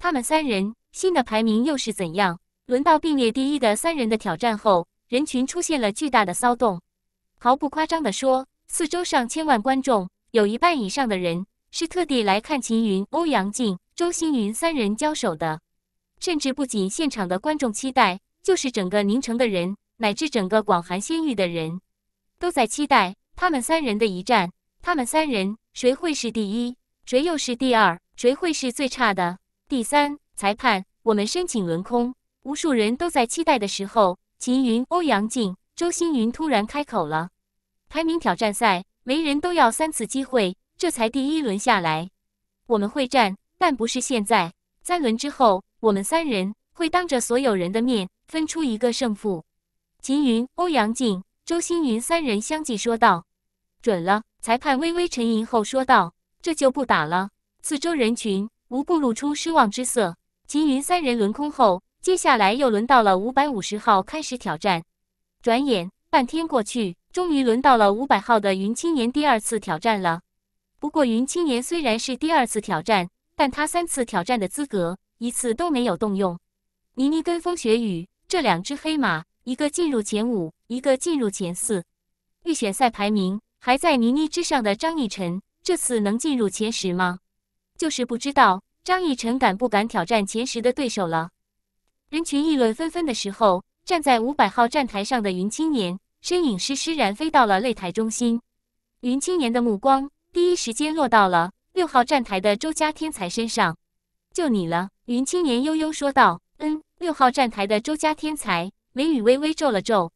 他们三人新的排名又是怎样？轮到并列第一的三人的挑战后，人群出现了巨大的骚动。毫不夸张地说，四周上千万观众有一半以上的人是特地来看秦云、欧阳靖、周星云三人交手的，甚至不仅现场的观众期待，就是整个宁城的人。乃至整个广寒仙域的人，都在期待他们三人的一战。他们三人谁会是第一？谁又是第二？谁会是最差的？第三裁判，我们申请轮空。无数人都在期待的时候，秦云、欧阳靖、周星云突然开口了：“排名挑战赛，每人都要三次机会。这才第一轮下来，我们会战，但不是现在。三轮之后，我们三人会当着所有人的面分出一个胜负。”秦云、欧阳靖、周星云三人相继说道：“准了。”裁判微微沉吟后说道：“这就不打了。”四周人群无不露出失望之色。秦云三人轮空后，接下来又轮到了五百五十号开始挑战。转眼半天过去，终于轮到了五百号的云青年第二次挑战了。不过，云青年虽然是第二次挑战，但他三次挑战的资格一次都没有动用。倪妮、跟风雪雨这两只黑马。一个进入前五，一个进入前四，预选赛排名还在倪妮之上的张逸晨，这次能进入前十吗？就是不知道张逸晨敢不敢挑战前十的对手了。人群议论纷纷的时候，站在五百号站台上的云青年身影施施然飞到了擂台中心。云青年的目光第一时间落到了六号站台的周家天才身上，“就你了。”云青年悠悠说道，“嗯，六号站台的周家天才。”林雨微微皱了皱，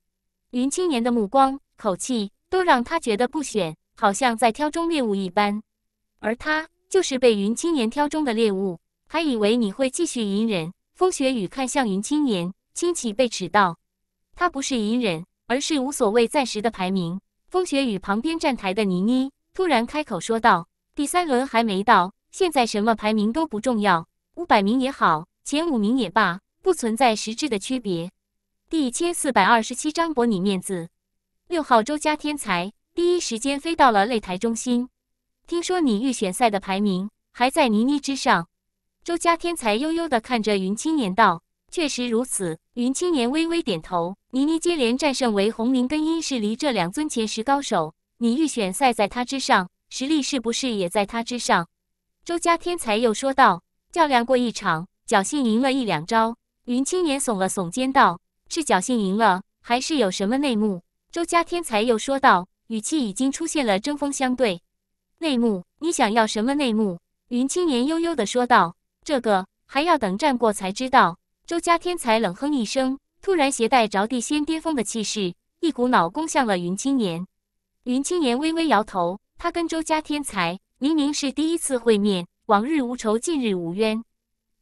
云青年的目光、口气都让他觉得不选，好像在挑中猎物一般。而他就是被云青年挑中的猎物，还以为你会继续隐忍。风雪雨看向云青年，轻启被迟道：“他不是隐忍，而是无所谓暂时的排名。”风雪雨旁边站台的倪妮突然开口说道：“第三轮还没到，现在什么排名都不重要，五百名也好，前五名也罢，不存在实质的区别。”第一千四百二十七章博你面子。六号周家天才第一时间飞到了擂台中心。听说你预选赛的排名还在倪妮之上。周家天才悠悠地看着云青年道：“确实如此。”云青年微微点头。倪妮接连战胜为红林跟殷世离这两尊前十高手，你预选赛在他之上，实力是不是也在他之上？”周家天才又说道：“较量过一场，侥幸赢了一两招。”云青年耸了耸肩道。是侥幸赢了，还是有什么内幕？周家天才又说道，语气已经出现了针锋相对。内幕？你想要什么内幕？云青年悠悠的说道：“这个还要等战过才知道。”周家天才冷哼一声，突然携带着地仙巅峰的气势，一股脑攻向了云青年。云青年微微摇头，他跟周家天才明明是第一次会面，往日无仇，近日无冤，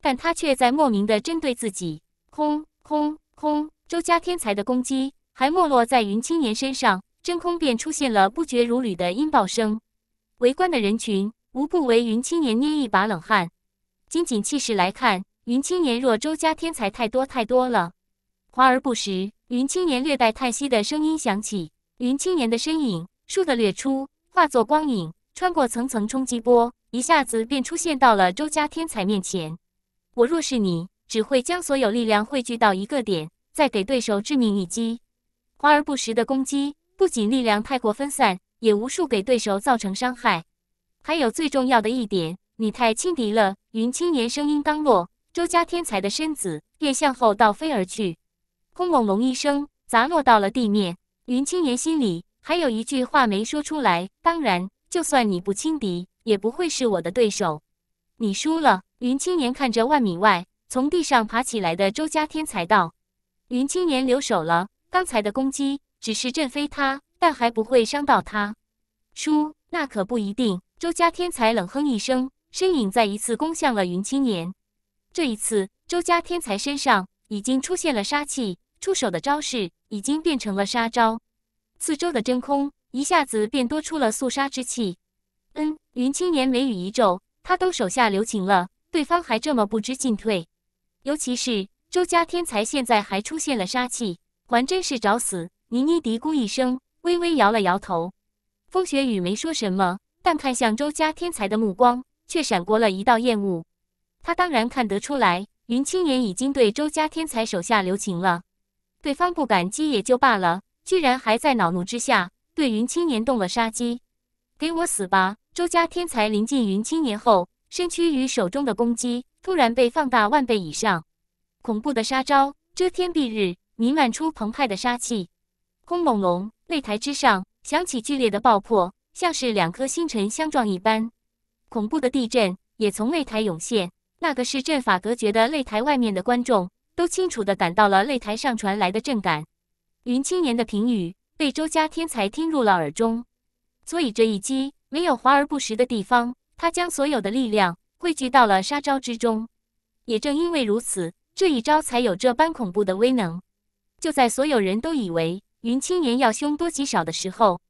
但他却在莫名的针对自己。空空空。周家天才的攻击还没落在云青年身上，真空便出现了不绝如缕的音爆声。围观的人群无不为云青年捏一把冷汗。仅仅气势来看，云青年若周家天才太多太多了。华而不实。云青年略带叹息的声音响起，云青年的身影倏地掠出，化作光影，穿过层层冲击波，一下子便出现到了周家天才面前。我若是你，只会将所有力量汇聚到一个点。再给对手致命一击，华而不实的攻击不仅力量太过分散，也无数给对手造成伤害。还有最重要的一点，你太轻敌了。云青年声音刚落，周家天才的身子便向后倒飞而去，轰隆隆一声砸落到了地面。云青年心里还有一句话没说出来。当然，就算你不轻敌，也不会是我的对手。你输了。云青年看着万米外从地上爬起来的周家天才道。云青年留守了，刚才的攻击只是震飞他，但还不会伤到他。叔，那可不一定。周家天才冷哼一声，身影再一次攻向了云青年。这一次，周家天才身上已经出现了杀气，出手的招式已经变成了杀招。四周的真空一下子便多出了肃杀之气。嗯，云青年眉宇一皱，他都手下留情了，对方还这么不知进退，尤其是。周家天才现在还出现了杀气，还真是找死！妮妮嘀咕一声，微微摇了摇头。风雪雨没说什么，但看向周家天才的目光却闪过了一道厌恶。他当然看得出来，云青年已经对周家天才手下留情了。对方不感激也就罢了，居然还在恼怒之下对云青年动了杀机！给我死吧！周家天才临近云青年后，身躯与手中的攻击突然被放大万倍以上。恐怖的杀招遮天蔽日，弥漫出澎湃的杀气。空猛龙擂台之上响起剧烈的爆破，像是两颗星辰相撞一般。恐怖的地震也从擂台涌现。那个是阵法隔绝的擂台外面的观众都清楚的感到了擂台上传来的震感。云青年的评语被周家天才听入了耳中，所以这一击没有华而不实的地方。他将所有的力量汇聚到了杀招之中。也正因为如此。这一招才有这般恐怖的威能。就在所有人都以为云青年要凶多吉少的时候，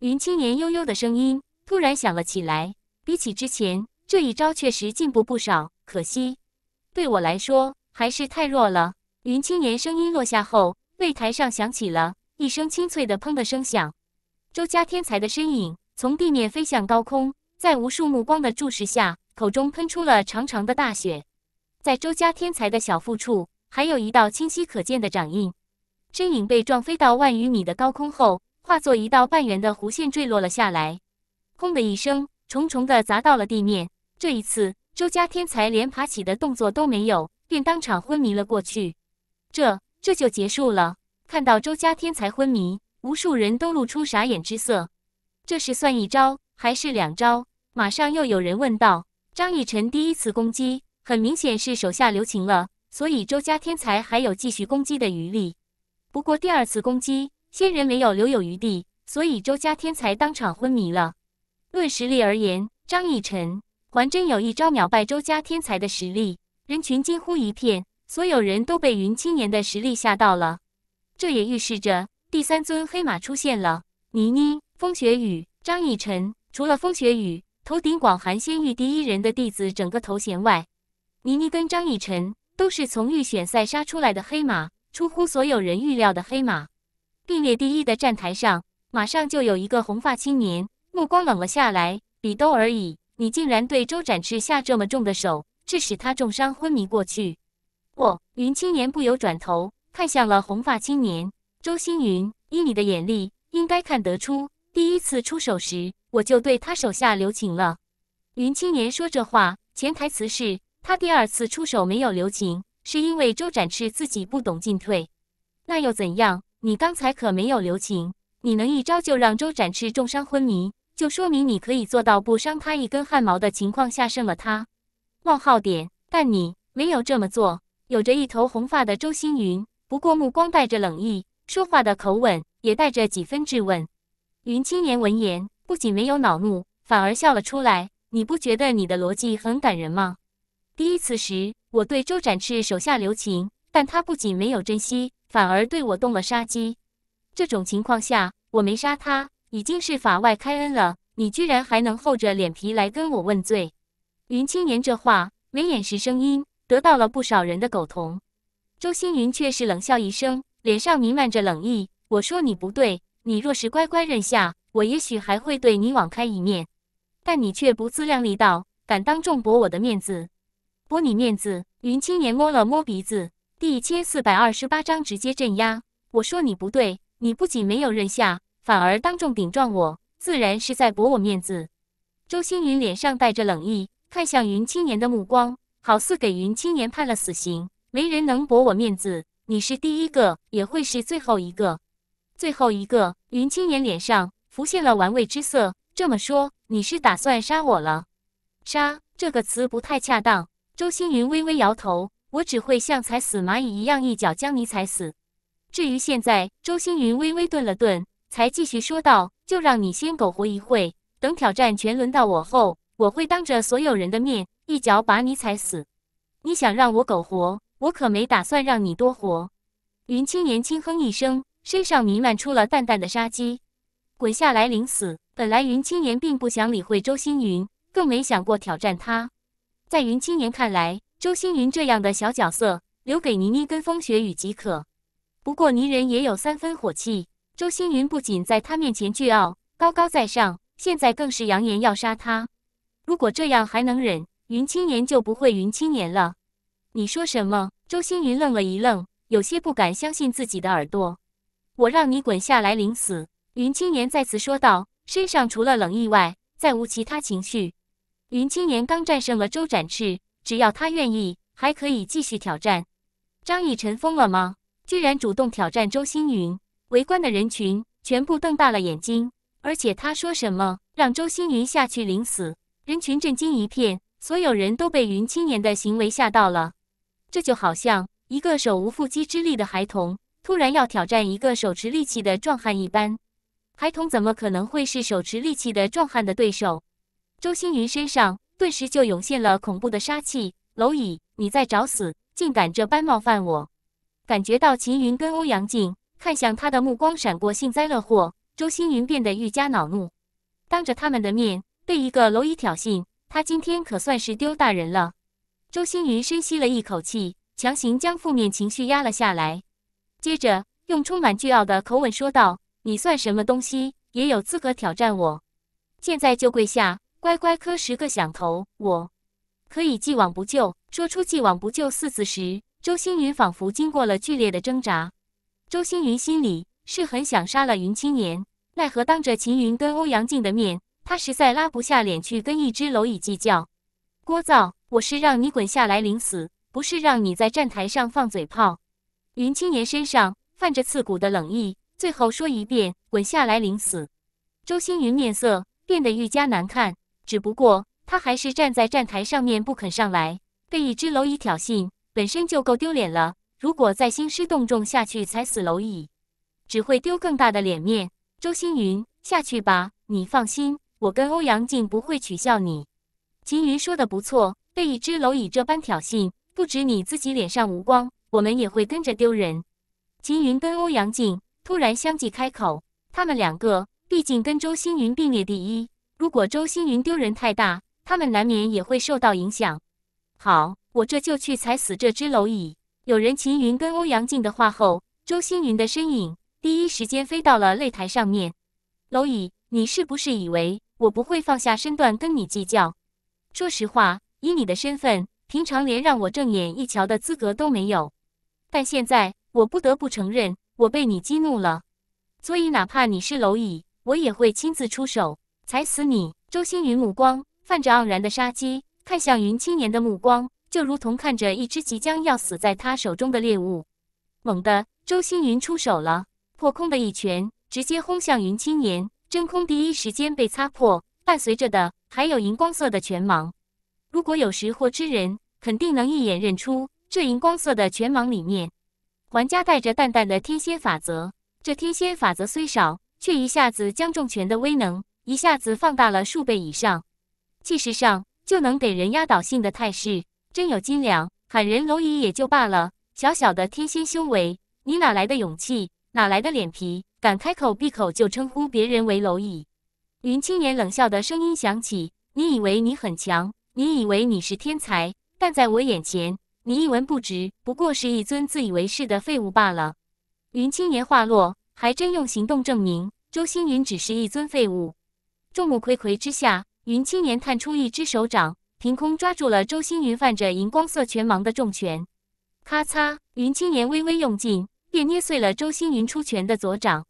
云青年悠悠的声音突然响了起来。比起之前，这一招确实进步不少，可惜对我来说还是太弱了。云青年声音落下后，擂台上响起了一声清脆的“砰”的声响。周家天才的身影从地面飞向高空，在无数目光的注视下，口中喷出了长长的大雪。在周家天才的小腹处，还有一道清晰可见的掌印。身影被撞飞到万余米的高空后，化作一道半圆的弧线坠落了下来。轰的一声，重重的砸到了地面。这一次，周家天才连爬起的动作都没有，便当场昏迷了过去。这这就结束了。看到周家天才昏迷，无数人都露出傻眼之色。这是算一招还是两招？马上又有人问道：“张逸辰第一次攻击。”很明显是手下留情了，所以周家天才还有继续攻击的余力。不过第二次攻击，仙人没有留有余地，所以周家天才当场昏迷了。论实力而言，张逸晨还真有一招秒败周家天才的实力。人群惊呼一片，所有人都被云青年的实力吓到了。这也预示着第三尊黑马出现了。倪妮、风雪雨、张逸晨，除了风雪雨头顶广寒仙域第一人的弟子整个头衔外，倪妮跟张逸晨都是从预选赛杀出来的黑马，出乎所有人预料的黑马，并列第一的站台上，马上就有一个红发青年目光冷了下来。比兜而已，你竟然对周展翅下这么重的手，致使他重伤昏迷过去。我，云青年不由转头看向了红发青年周星云。依你的眼力，应该看得出，第一次出手时我就对他手下留情了。云青年说这话，潜台词是。他第二次出手没有留情，是因为周展翅自己不懂进退。那又怎样？你刚才可没有留情，你能一招就让周展翅重伤昏迷，就说明你可以做到不伤他一根汗毛的情况下胜了他。冒号点，但你没有这么做。有着一头红发的周星云，不过目光带着冷意，说话的口吻也带着几分质问。云青言闻言，不仅没有恼怒，反而笑了出来。你不觉得你的逻辑很感人吗？第一次时，我对周展翅手下留情，但他不仅没有珍惜，反而对我动了杀机。这种情况下，我没杀他已经是法外开恩了。你居然还能厚着脸皮来跟我问罪？云青言这话没掩饰声音，得到了不少人的苟同。周星云却是冷笑一声，脸上弥漫着冷意。我说你不对，你若是乖乖认下，我也许还会对你网开一面，但你却不自量力，道，敢当众驳我的面子。博你面子，云青年摸了摸鼻子。第一千四百二十八章直接镇压。我说你不对，你不仅没有认下，反而当众顶撞我，自然是在博我面子。周星云脸上带着冷意，看向云青年的目光，好似给云青年判了死刑。没人能博我面子，你是第一个，也会是最后一个。最后一个，云青年脸上浮现了玩味之色。这么说，你是打算杀我了？杀这个词不太恰当。周星云微微摇头，我只会像踩死蚂蚁一样一脚将你踩死。至于现在，周星云微微顿了顿，才继续说道：“就让你先苟活一会，等挑战全轮到我后，我会当着所有人的面一脚把你踩死。你想让我苟活，我可没打算让你多活。”云青言轻哼一声，身上弥漫出了淡淡的杀机，滚下来领死。本来云青言并不想理会周星云，更没想过挑战他。在云青年看来，周星云这样的小角色，留给倪妮跟风雪雨即可。不过倪人也有三分火气，周星云不仅在他面前倨傲，高高在上，现在更是扬言要杀他。如果这样还能忍，云青年就不会云青年了。你说什么？周星云愣了一愣，有些不敢相信自己的耳朵。我让你滚下来领死！云青年再次说道，身上除了冷意外，再无其他情绪。云青年刚战胜了周展翅，只要他愿意，还可以继续挑战。张逸尘疯了吗？居然主动挑战周星云！围观的人群全部瞪大了眼睛，而且他说什么让周星云下去领死？人群震惊一片，所有人都被云青年的行为吓到了。这就好像一个手无缚鸡之力的孩童，突然要挑战一个手持利器的壮汉一般。孩童怎么可能会是手持利器的壮汉的对手？周星云身上顿时就涌现了恐怖的杀气。蝼蚁，你在找死！竟敢这般冒犯我！感觉到秦云跟欧阳靖看向他的目光闪过幸灾乐祸，周星云变得愈加恼怒。当着他们的面被一个蝼蚁挑衅，他今天可算是丢大人了。周星云深吸了一口气，强行将负面情绪压了下来，接着用充满倨傲的口吻说道：“你算什么东西？也有资格挑战我？现在就跪下！”乖乖磕十个响头，我可以既往不咎。说出“既往不咎”四字时，周星云仿佛经过了剧烈的挣扎。周星云心里是很想杀了云青年，奈何当着秦云跟欧阳靖的面，他实在拉不下脸去跟一只蝼蚁计较。聒噪！我是让你滚下来领死，不是让你在站台上放嘴炮。云青年身上泛着刺骨的冷意，最后说一遍：“滚下来领死。”周星云面色变得愈加难看。只不过他还是站在站台上面不肯上来，被一只蝼蚁挑衅，本身就够丢脸了。如果再兴师动众下去踩死蝼蚁，只会丢更大的脸面。周星云，下去吧。你放心，我跟欧阳靖不会取笑你。秦云说的不错，被一只蝼蚁这般挑衅，不止你自己脸上无光，我们也会跟着丢人。秦云跟欧阳靖突然相继开口，他们两个毕竟跟周星云并列第一。如果周星云丢人太大，他们难免也会受到影响。好，我这就去踩死这只蝼蚁。有人秦云跟欧阳靖的话后，周星云的身影第一时间飞到了擂台上面。蝼蚁，你是不是以为我不会放下身段跟你计较？说实话，以你的身份，平常连让我正眼一瞧的资格都没有。但现在，我不得不承认，我被你激怒了。所以，哪怕你是蝼蚁，我也会亲自出手。踩死你！周星云目光泛着盎然的杀机，看向云青年的目光就如同看着一只即将要死在他手中的猎物。猛地，周星云出手了，破空的一拳直接轰向云青年，真空第一时间被擦破，伴随着的还有荧光色的拳芒。如果有识货之人，肯定能一眼认出这荧光色的拳芒里面，玩家带着淡淡的天仙法则。这天仙法则虽少，却一下子将重拳的威能。一下子放大了数倍以上，气势上就能给人压倒性的态势。真有斤两，喊人蝼蚁也就罢了。小小的天仙修为，你哪来的勇气？哪来的脸皮？敢开口闭口就称呼别人为蝼蚁？云青年冷笑的声音响起：“你以为你很强？你以为你是天才？但在我眼前，你一文不值，不过是一尊自以为是的废物罢了。”云青年话落，还真用行动证明，周星云只是一尊废物。众目睽睽之下，云青年探出一只手掌，凭空抓住了周星云泛着荧光色拳芒的重拳。咔嚓，云青年微微用劲，便捏碎了周星云出拳的左掌。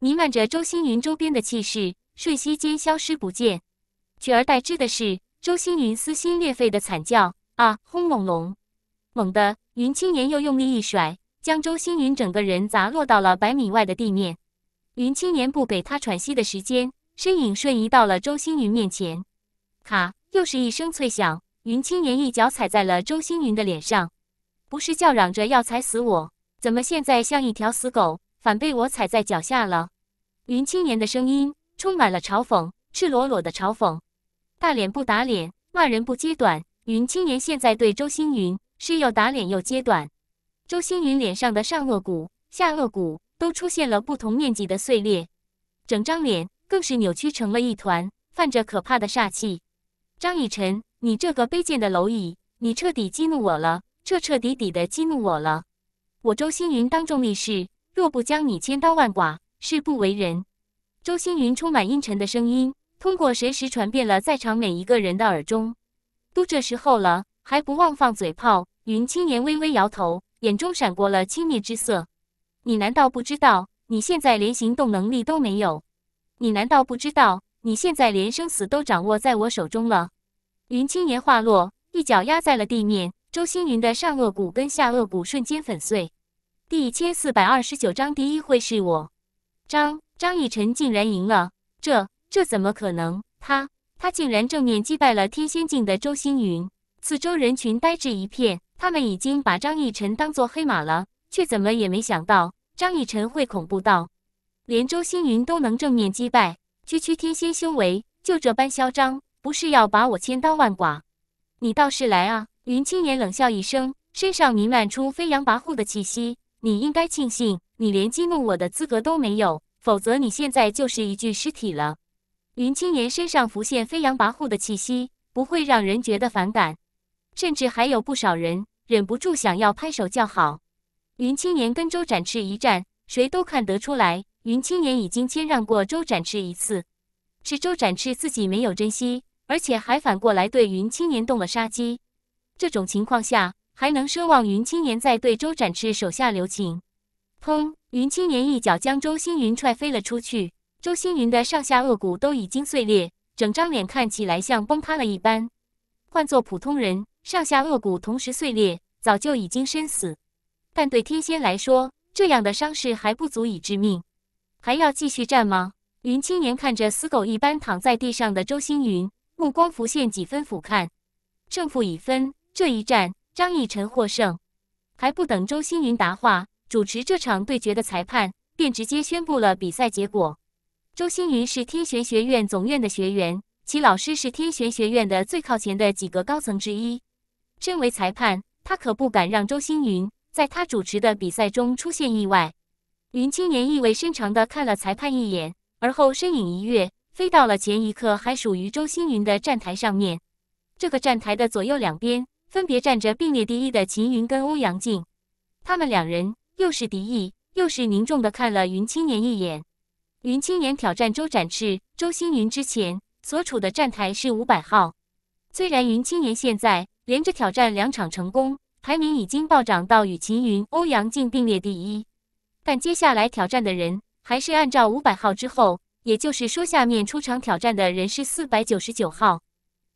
弥漫着周星云周边的气势，瞬息间消失不见。取而代之的是周星云撕心裂肺的惨叫：“啊！”轰隆隆！猛地，云青年又用力一甩，将周星云整个人砸落到了百米外的地面。云青年不给他喘息的时间。身影瞬移到了周星云面前，咔！又是一声脆响，云青年一脚踩在了周星云的脸上。不是叫嚷着要踩死我，怎么现在像一条死狗，反被我踩在脚下了？云青年的声音充满了嘲讽，赤裸裸的嘲讽。大脸不打脸，骂人不揭短。云青年现在对周星云是又打脸又揭短。周星云脸上的上颚骨、下颚骨都出现了不同面积的碎裂，整张脸。更是扭曲成了一团，泛着可怕的煞气。张以晨，你这个卑贱的蝼蚁，你彻底激怒我了，彻彻底底的激怒我了！我周星云当众立誓，若不将你千刀万剐，誓不为人。周星云充满阴沉的声音，通过神识传遍了在场每一个人的耳中。都这时候了，还不忘放嘴炮？云青年微微摇头，眼中闪过了轻蔑之色。你难道不知道，你现在连行动能力都没有？你难道不知道，你现在连生死都掌握在我手中了？云青言话落，一脚压在了地面，周星云的上颚骨跟下颚骨瞬间粉碎。第一千四百二十九章第一会是我，张张逸晨竟然赢了，这这怎么可能？他他竟然正面击败了天仙境的周星云！四周人群呆滞一片，他们已经把张逸晨当作黑马了，却怎么也没想到张逸晨会恐怖到。连周星云都能正面击败，区区天仙修为就这般嚣张，不是要把我千刀万剐？你倒是来啊！云青言冷笑一声，身上弥漫出飞扬跋扈的气息。你应该庆幸，你连激怒我的资格都没有，否则你现在就是一具尸体了。云青言身上浮现飞扬跋扈的气息，不会让人觉得反感，甚至还有不少人忍不住想要拍手叫好。云青言跟周展翅一战，谁都看得出来。云青年已经谦让过周展翅一次，是周展翅自己没有珍惜，而且还反过来对云青年动了杀机。这种情况下，还能奢望云青年再对周展翅手下留情？砰！云青年一脚将周星云踹飞了出去。周星云的上下颚骨都已经碎裂，整张脸看起来像崩塌了一般。换做普通人，上下颚骨同时碎裂，早就已经身死。但对天仙来说，这样的伤势还不足以致命。还要继续战吗？云青年看着死狗一般躺在地上的周星云，目光浮现几分俯瞰。胜负已分，这一战张逸尘获胜。还不等周星云答话，主持这场对决的裁判便直接宣布了比赛结果。周星云是天玄学院总院的学员，其老师是天玄学院的最靠前的几个高层之一。身为裁判，他可不敢让周星云在他主持的比赛中出现意外。云青年意味深长地看了裁判一眼，而后身影一跃，飞到了前一刻还属于周星云的站台上面。这个站台的左右两边分别站着并列第一的秦云跟欧阳靖，他们两人又是敌意又是凝重地看了云青年一眼。云青年挑战周展翅、周星云之前所处的站台是五百号，虽然云青年现在连着挑战两场成功，排名已经暴涨到与秦云、欧阳靖并列第一。但接下来挑战的人还是按照五百号之后，也就是说，下面出场挑战的人是四百九十九号。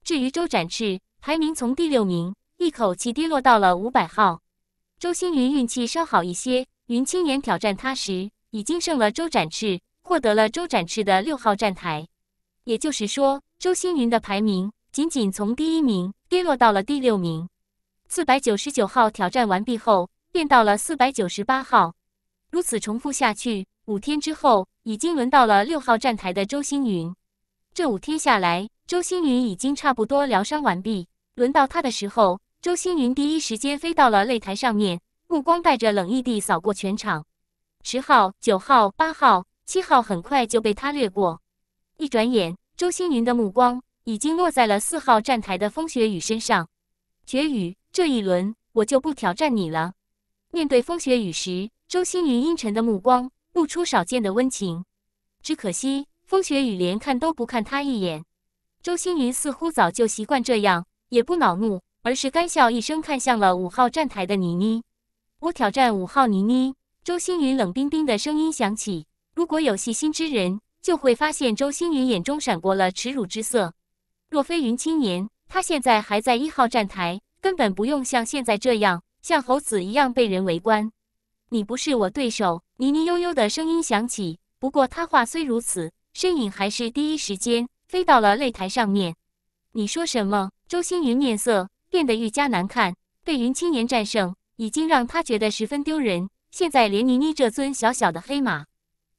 至于周展翅，排名从第六名一口气跌落到了五百号。周星云运气稍好一些，云青岩挑战他时已经胜了周展翅，获得了周展翅的六号站台。也就是说，周星云的排名仅仅从第一名跌落到了第六名。四百九十九号挑战完毕后，变到了四百九十八号。如此重复下去，五天之后，已经轮到了六号站台的周星云。这五天下来，周星云已经差不多疗伤完毕。轮到他的时候，周星云第一时间飞到了擂台上面，目光带着冷意地扫过全场。十号、九号、八号、七号，很快就被他掠过。一转眼，周星云的目光已经落在了四号站台的风雪雨身上。绝雨，这一轮我就不挑战你了。面对风雪雨时。周星云阴沉的目光露出少见的温情，只可惜风雪雨连看都不看他一眼。周星云似乎早就习惯这样，也不恼怒，而是干笑一声，看向了五号站台的倪妮。我挑战五号，倪妮。周星云冷冰冰的声音响起。如果有细心之人，就会发现周星云眼中闪过了耻辱之色。若非云青年，他现在还在一号站台，根本不用像现在这样像猴子一样被人围观。你不是我对手，妮妮悠悠的声音响起。不过他话虽如此，身影还是第一时间飞到了擂台上面。你说什么？周星云面色变得愈加难看。被云青年战胜，已经让他觉得十分丢人。现在连妮妮这尊小小的黑马，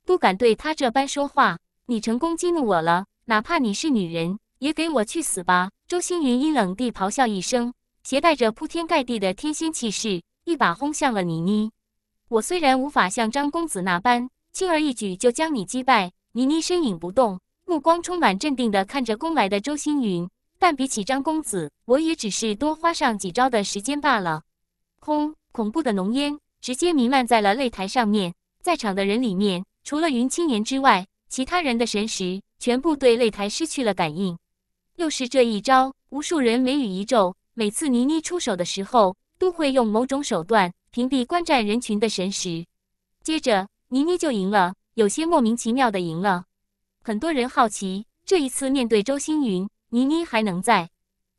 都敢对他这般说话，你成功激怒我了。哪怕你是女人，也给我去死吧！周星云阴冷地咆哮一声，携带着铺天盖地的天仙气势，一把轰向了妮妮。我虽然无法像张公子那般轻而易举就将你击败，倪妮身影不动，目光充满镇定地看着攻来的周星云，但比起张公子，我也只是多花上几招的时间罢了。轰！恐怖的浓烟直接弥漫在了擂台上面，在场的人里面，除了云青年之外，其他人的神识全部对擂台失去了感应。又是这一招，无数人眉宇一皱。每次倪妮出手的时候，都会用某种手段。屏蔽观战人群的神识，接着妮妮就赢了，有些莫名其妙的赢了。很多人好奇，这一次面对周星云，妮妮还能在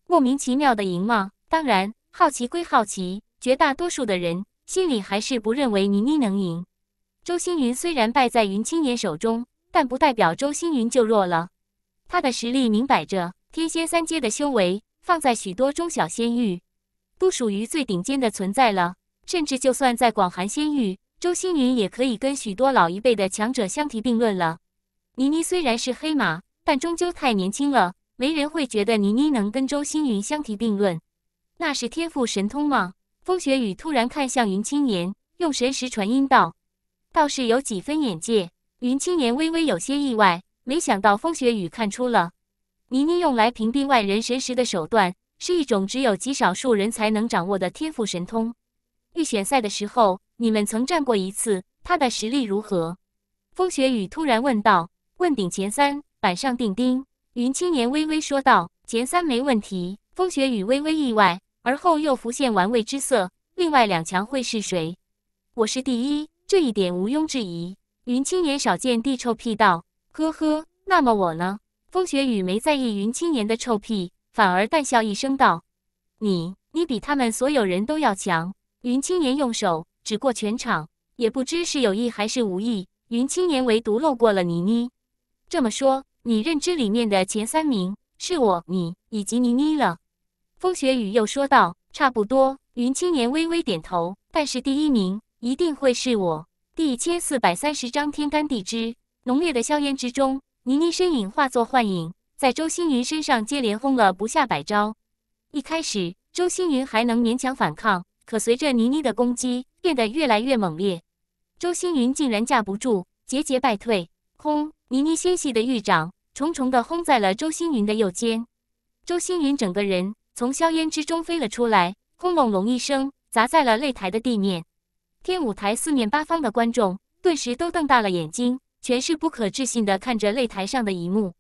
莫名其妙的赢吗？当然，好奇归好奇，绝大多数的人心里还是不认为妮妮能赢。周星云虽然败在云青年手中，但不代表周星云就弱了。他的实力明摆着，天仙三阶的修为放在许多中小仙域，都属于最顶尖的存在了。甚至，就算在广寒仙域，周星云也可以跟许多老一辈的强者相提并论了。倪妮虽然是黑马，但终究太年轻了，没人会觉得倪妮能跟周星云相提并论。那是天赋神通吗？风雪雨突然看向云青岩，用神识传音道：“倒是有几分眼界。”云青岩微微有些意外，没想到风雪雨看出了倪妮用来屏蔽外人神识的手段，是一种只有极少数人才能掌握的天赋神通。预选赛的时候，你们曾战过一次，他的实力如何？风雪雨突然问道。问鼎前三，板上钉钉。云青年微微说道。前三没问题。风雪雨微微意外，而后又浮现玩味之色。另外两强会是谁？我是第一，这一点毋庸置疑。云青年少见地臭屁道。呵呵，那么我呢？风雪雨没在意云青年的臭屁，反而淡笑一声道：“你，你比他们所有人都要强。”云青年用手指过全场，也不知是有意还是无意，云青年唯独漏过了倪妮。这么说，你认知里面的前三名是我、你以及倪妮了。风雪雨又说道：“差不多。”云青年微微点头，但是第一名一定会是我。第一千四百三十章天干地支。浓烈的硝烟之中，倪妮身影化作幻影，在周星云身上接连轰了不下百招。一开始，周星云还能勉强反抗。可随着倪妮的攻击变得越来越猛烈，周星云竟然架不住，节节败退。轰！倪妮纤细的玉掌重重的轰在了周星云的右肩，周星云整个人从硝烟之中飞了出来，轰隆隆一声砸在了擂台的地面。天舞台四面八方的观众顿时都瞪大了眼睛，全是不可置信的看着擂台上的一幕。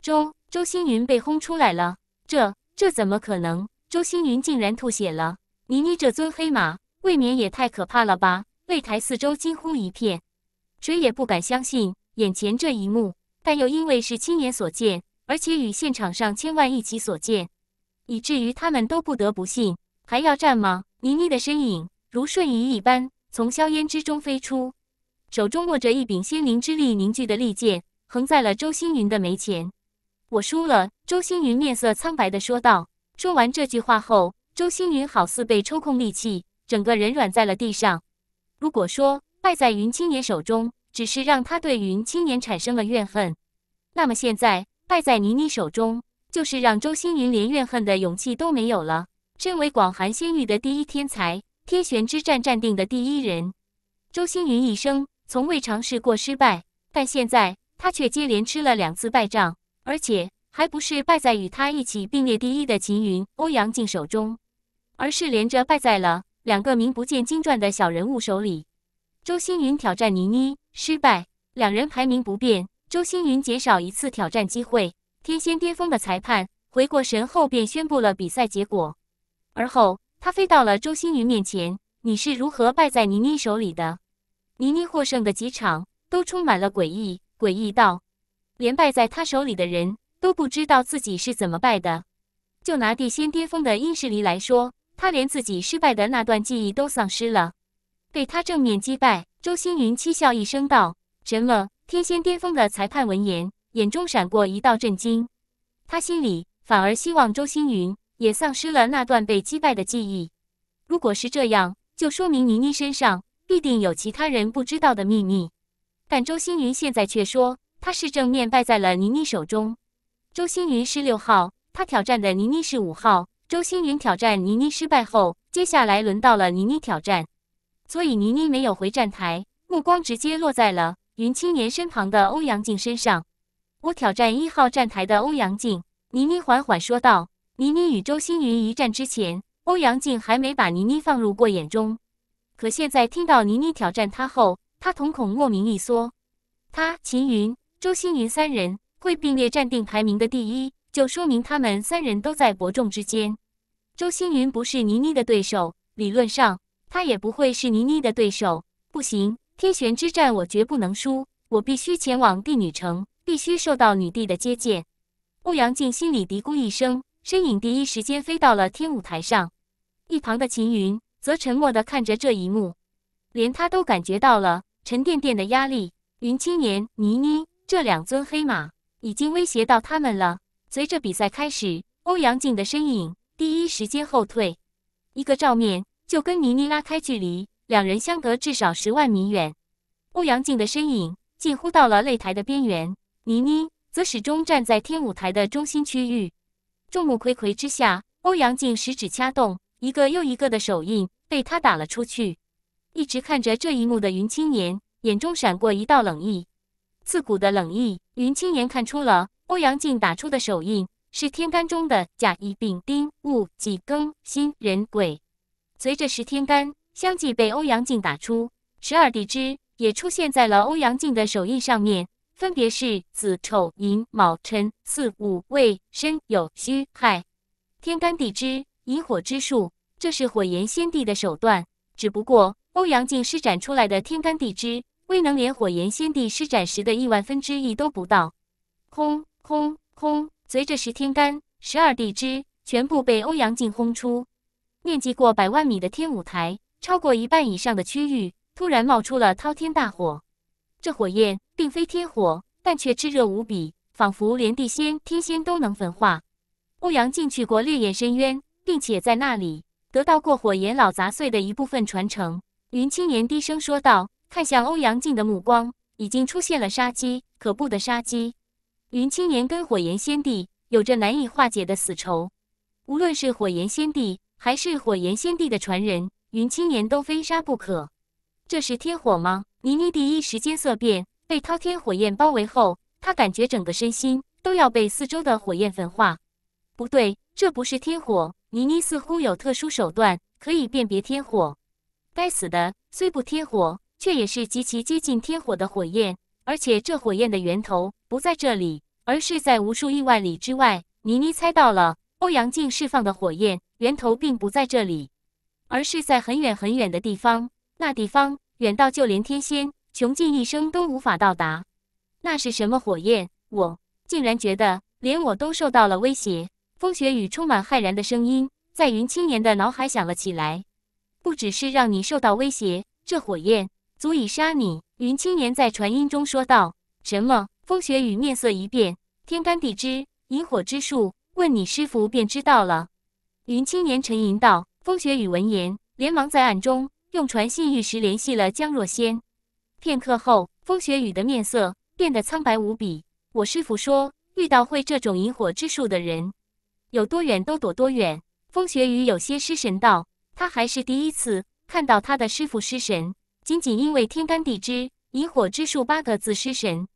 周周星云被轰出来了，这这怎么可能？周星云竟然吐血了！倪妮这尊黑马，未免也太可怕了吧！擂台四周惊呼一片，谁也不敢相信眼前这一幕，但又因为是亲眼所见，而且与现场上千万一起所见，以至于他们都不得不信。还要战吗？倪妮的身影如瞬移一般从硝烟之中飞出，手中握着一柄仙灵之力凝聚的利剑，横在了周星云的眉前。我输了。周星云面色苍白的说道。说完这句话后。周星云好似被抽空力气，整个人软在了地上。如果说败在云青年手中，只是让他对云青年产生了怨恨，那么现在败在倪妮手中，就是让周星云连怨恨的勇气都没有了。身为广寒仙域的第一天才，天玄之战战定的第一人，周星云一生从未尝试过失败，但现在他却接连吃了两次败仗，而且还不是败在与他一起并列第一的秦云、欧阳靖手中。而是连着败在了两个名不见经传的小人物手里。周星云挑战倪妮失败，两人排名不变，周星云减少一次挑战机会。天仙巅峰的裁判回过神后便宣布了比赛结果，而后他飞到了周星云面前：“你是如何败在倪妮手里的？”倪妮获胜的几场都充满了诡异，诡异到连败在他手里的人都不知道自己是怎么败的。就拿地仙巅峰的殷世力来说。他连自己失败的那段记忆都丧失了，被他正面击败。周星云凄笑一声道：“神了！”天仙巅峰的裁判？”闻言，眼中闪过一道震惊。他心里反而希望周星云也丧失了那段被击败的记忆。如果是这样，就说明倪妮身上必定有其他人不知道的秘密。但周星云现在却说他是正面败在了倪妮手中。周星云是六号，他挑战的倪妮是五号。周星云挑战倪妮失败后，接下来轮到了倪妮挑战，所以倪妮没有回站台，目光直接落在了云青年身旁的欧阳靖身上。我挑战一号站台的欧阳靖，倪妮缓缓说道。倪妮与周星云一战之前，欧阳靖还没把倪妮放入过眼中，可现在听到倪妮挑战他后，他瞳孔莫名一缩。他、秦云、周星云三人会并列站定排名的第一。就说明他们三人都在伯仲之间。周星云不是倪妮的对手，理论上他也不会是倪妮的对手。不行，天玄之战我绝不能输，我必须前往帝女城，必须受到女帝的接见。欧阳靖心里嘀咕一声，身影第一时间飞到了天舞台上。一旁的秦云则沉默的看着这一幕，连他都感觉到了沉甸甸的压力。云青岩、倪妮这两尊黑马已经威胁到他们了。随着比赛开始，欧阳靖的身影第一时间后退，一个照面就跟倪妮拉开距离，两人相隔至少十万米远。欧阳靖的身影近乎到了擂台的边缘，倪妮则始终站在天舞台的中心区域。众目睽睽之下，欧阳靖十指掐动，一个又一个的手印被他打了出去。一直看着这一幕的云青年眼中闪过一道冷意，刺骨的冷意，云青年看出了。欧阳靖打出的手印是天干中的甲乙丙丁戊己庚辛壬癸，随着十天干相继被欧阳靖打出，十二地支也出现在了欧阳靖的手印上面，分别是子丑寅卯辰巳午未申酉戌亥。天干地支引火之术，这是火炎先帝的手段，只不过欧阳靖施展出来的天干地支，未能连火炎先帝施展时的亿万分之一都不到。空。轰轰！随着十天干十二地支全部被欧阳靖轰出，面积过百万米的天舞台，超过一半以上的区域突然冒出了滔天大火。这火焰并非天火，但却炽热无比，仿佛连地仙天仙都能焚化。欧阳靖去过烈焰深渊，并且在那里得到过火焰老杂碎的一部分传承。云青年低声说道，看向欧阳靖的目光已经出现了杀机，可怖的杀机。云青岩跟火炎仙帝有着难以化解的死仇，无论是火炎仙帝还是火炎仙帝的传人，云青岩都非杀不可。这是天火吗？倪妮第一时间色变，被滔天火焰包围后，他感觉整个身心都要被四周的火焰焚化。不对，这不是天火。倪妮似乎有特殊手段可以辨别天火。该死的，虽不天火，却也是极其接近天火的火焰。而且这火焰的源头不在这里，而是在无数亿万里之外。妮妮猜到了，欧阳靖释放的火焰源头并不在这里，而是在很远很远的地方。那地方远到就连天仙穷尽一生都无法到达。那是什么火焰？我竟然觉得连我都受到了威胁。风雪雨充满骇然的声音在云青年的脑海响了起来。不只是让你受到威胁，这火焰。足以杀你，云青年在传音中说道。什么？风雪雨面色一变。天干地支，引火之术，问你师傅便知道了。云青年沉吟道。风雪雨闻言，连忙在暗中用传信玉石联系了江若仙。片刻后，风雪雨的面色变得苍白无比。我师傅说，遇到会这种引火之术的人，有多远都躲多远。风雪雨有些失神道，他还是第一次看到他的师傅失神。仅仅因为天干地支、引火之术八个字失神。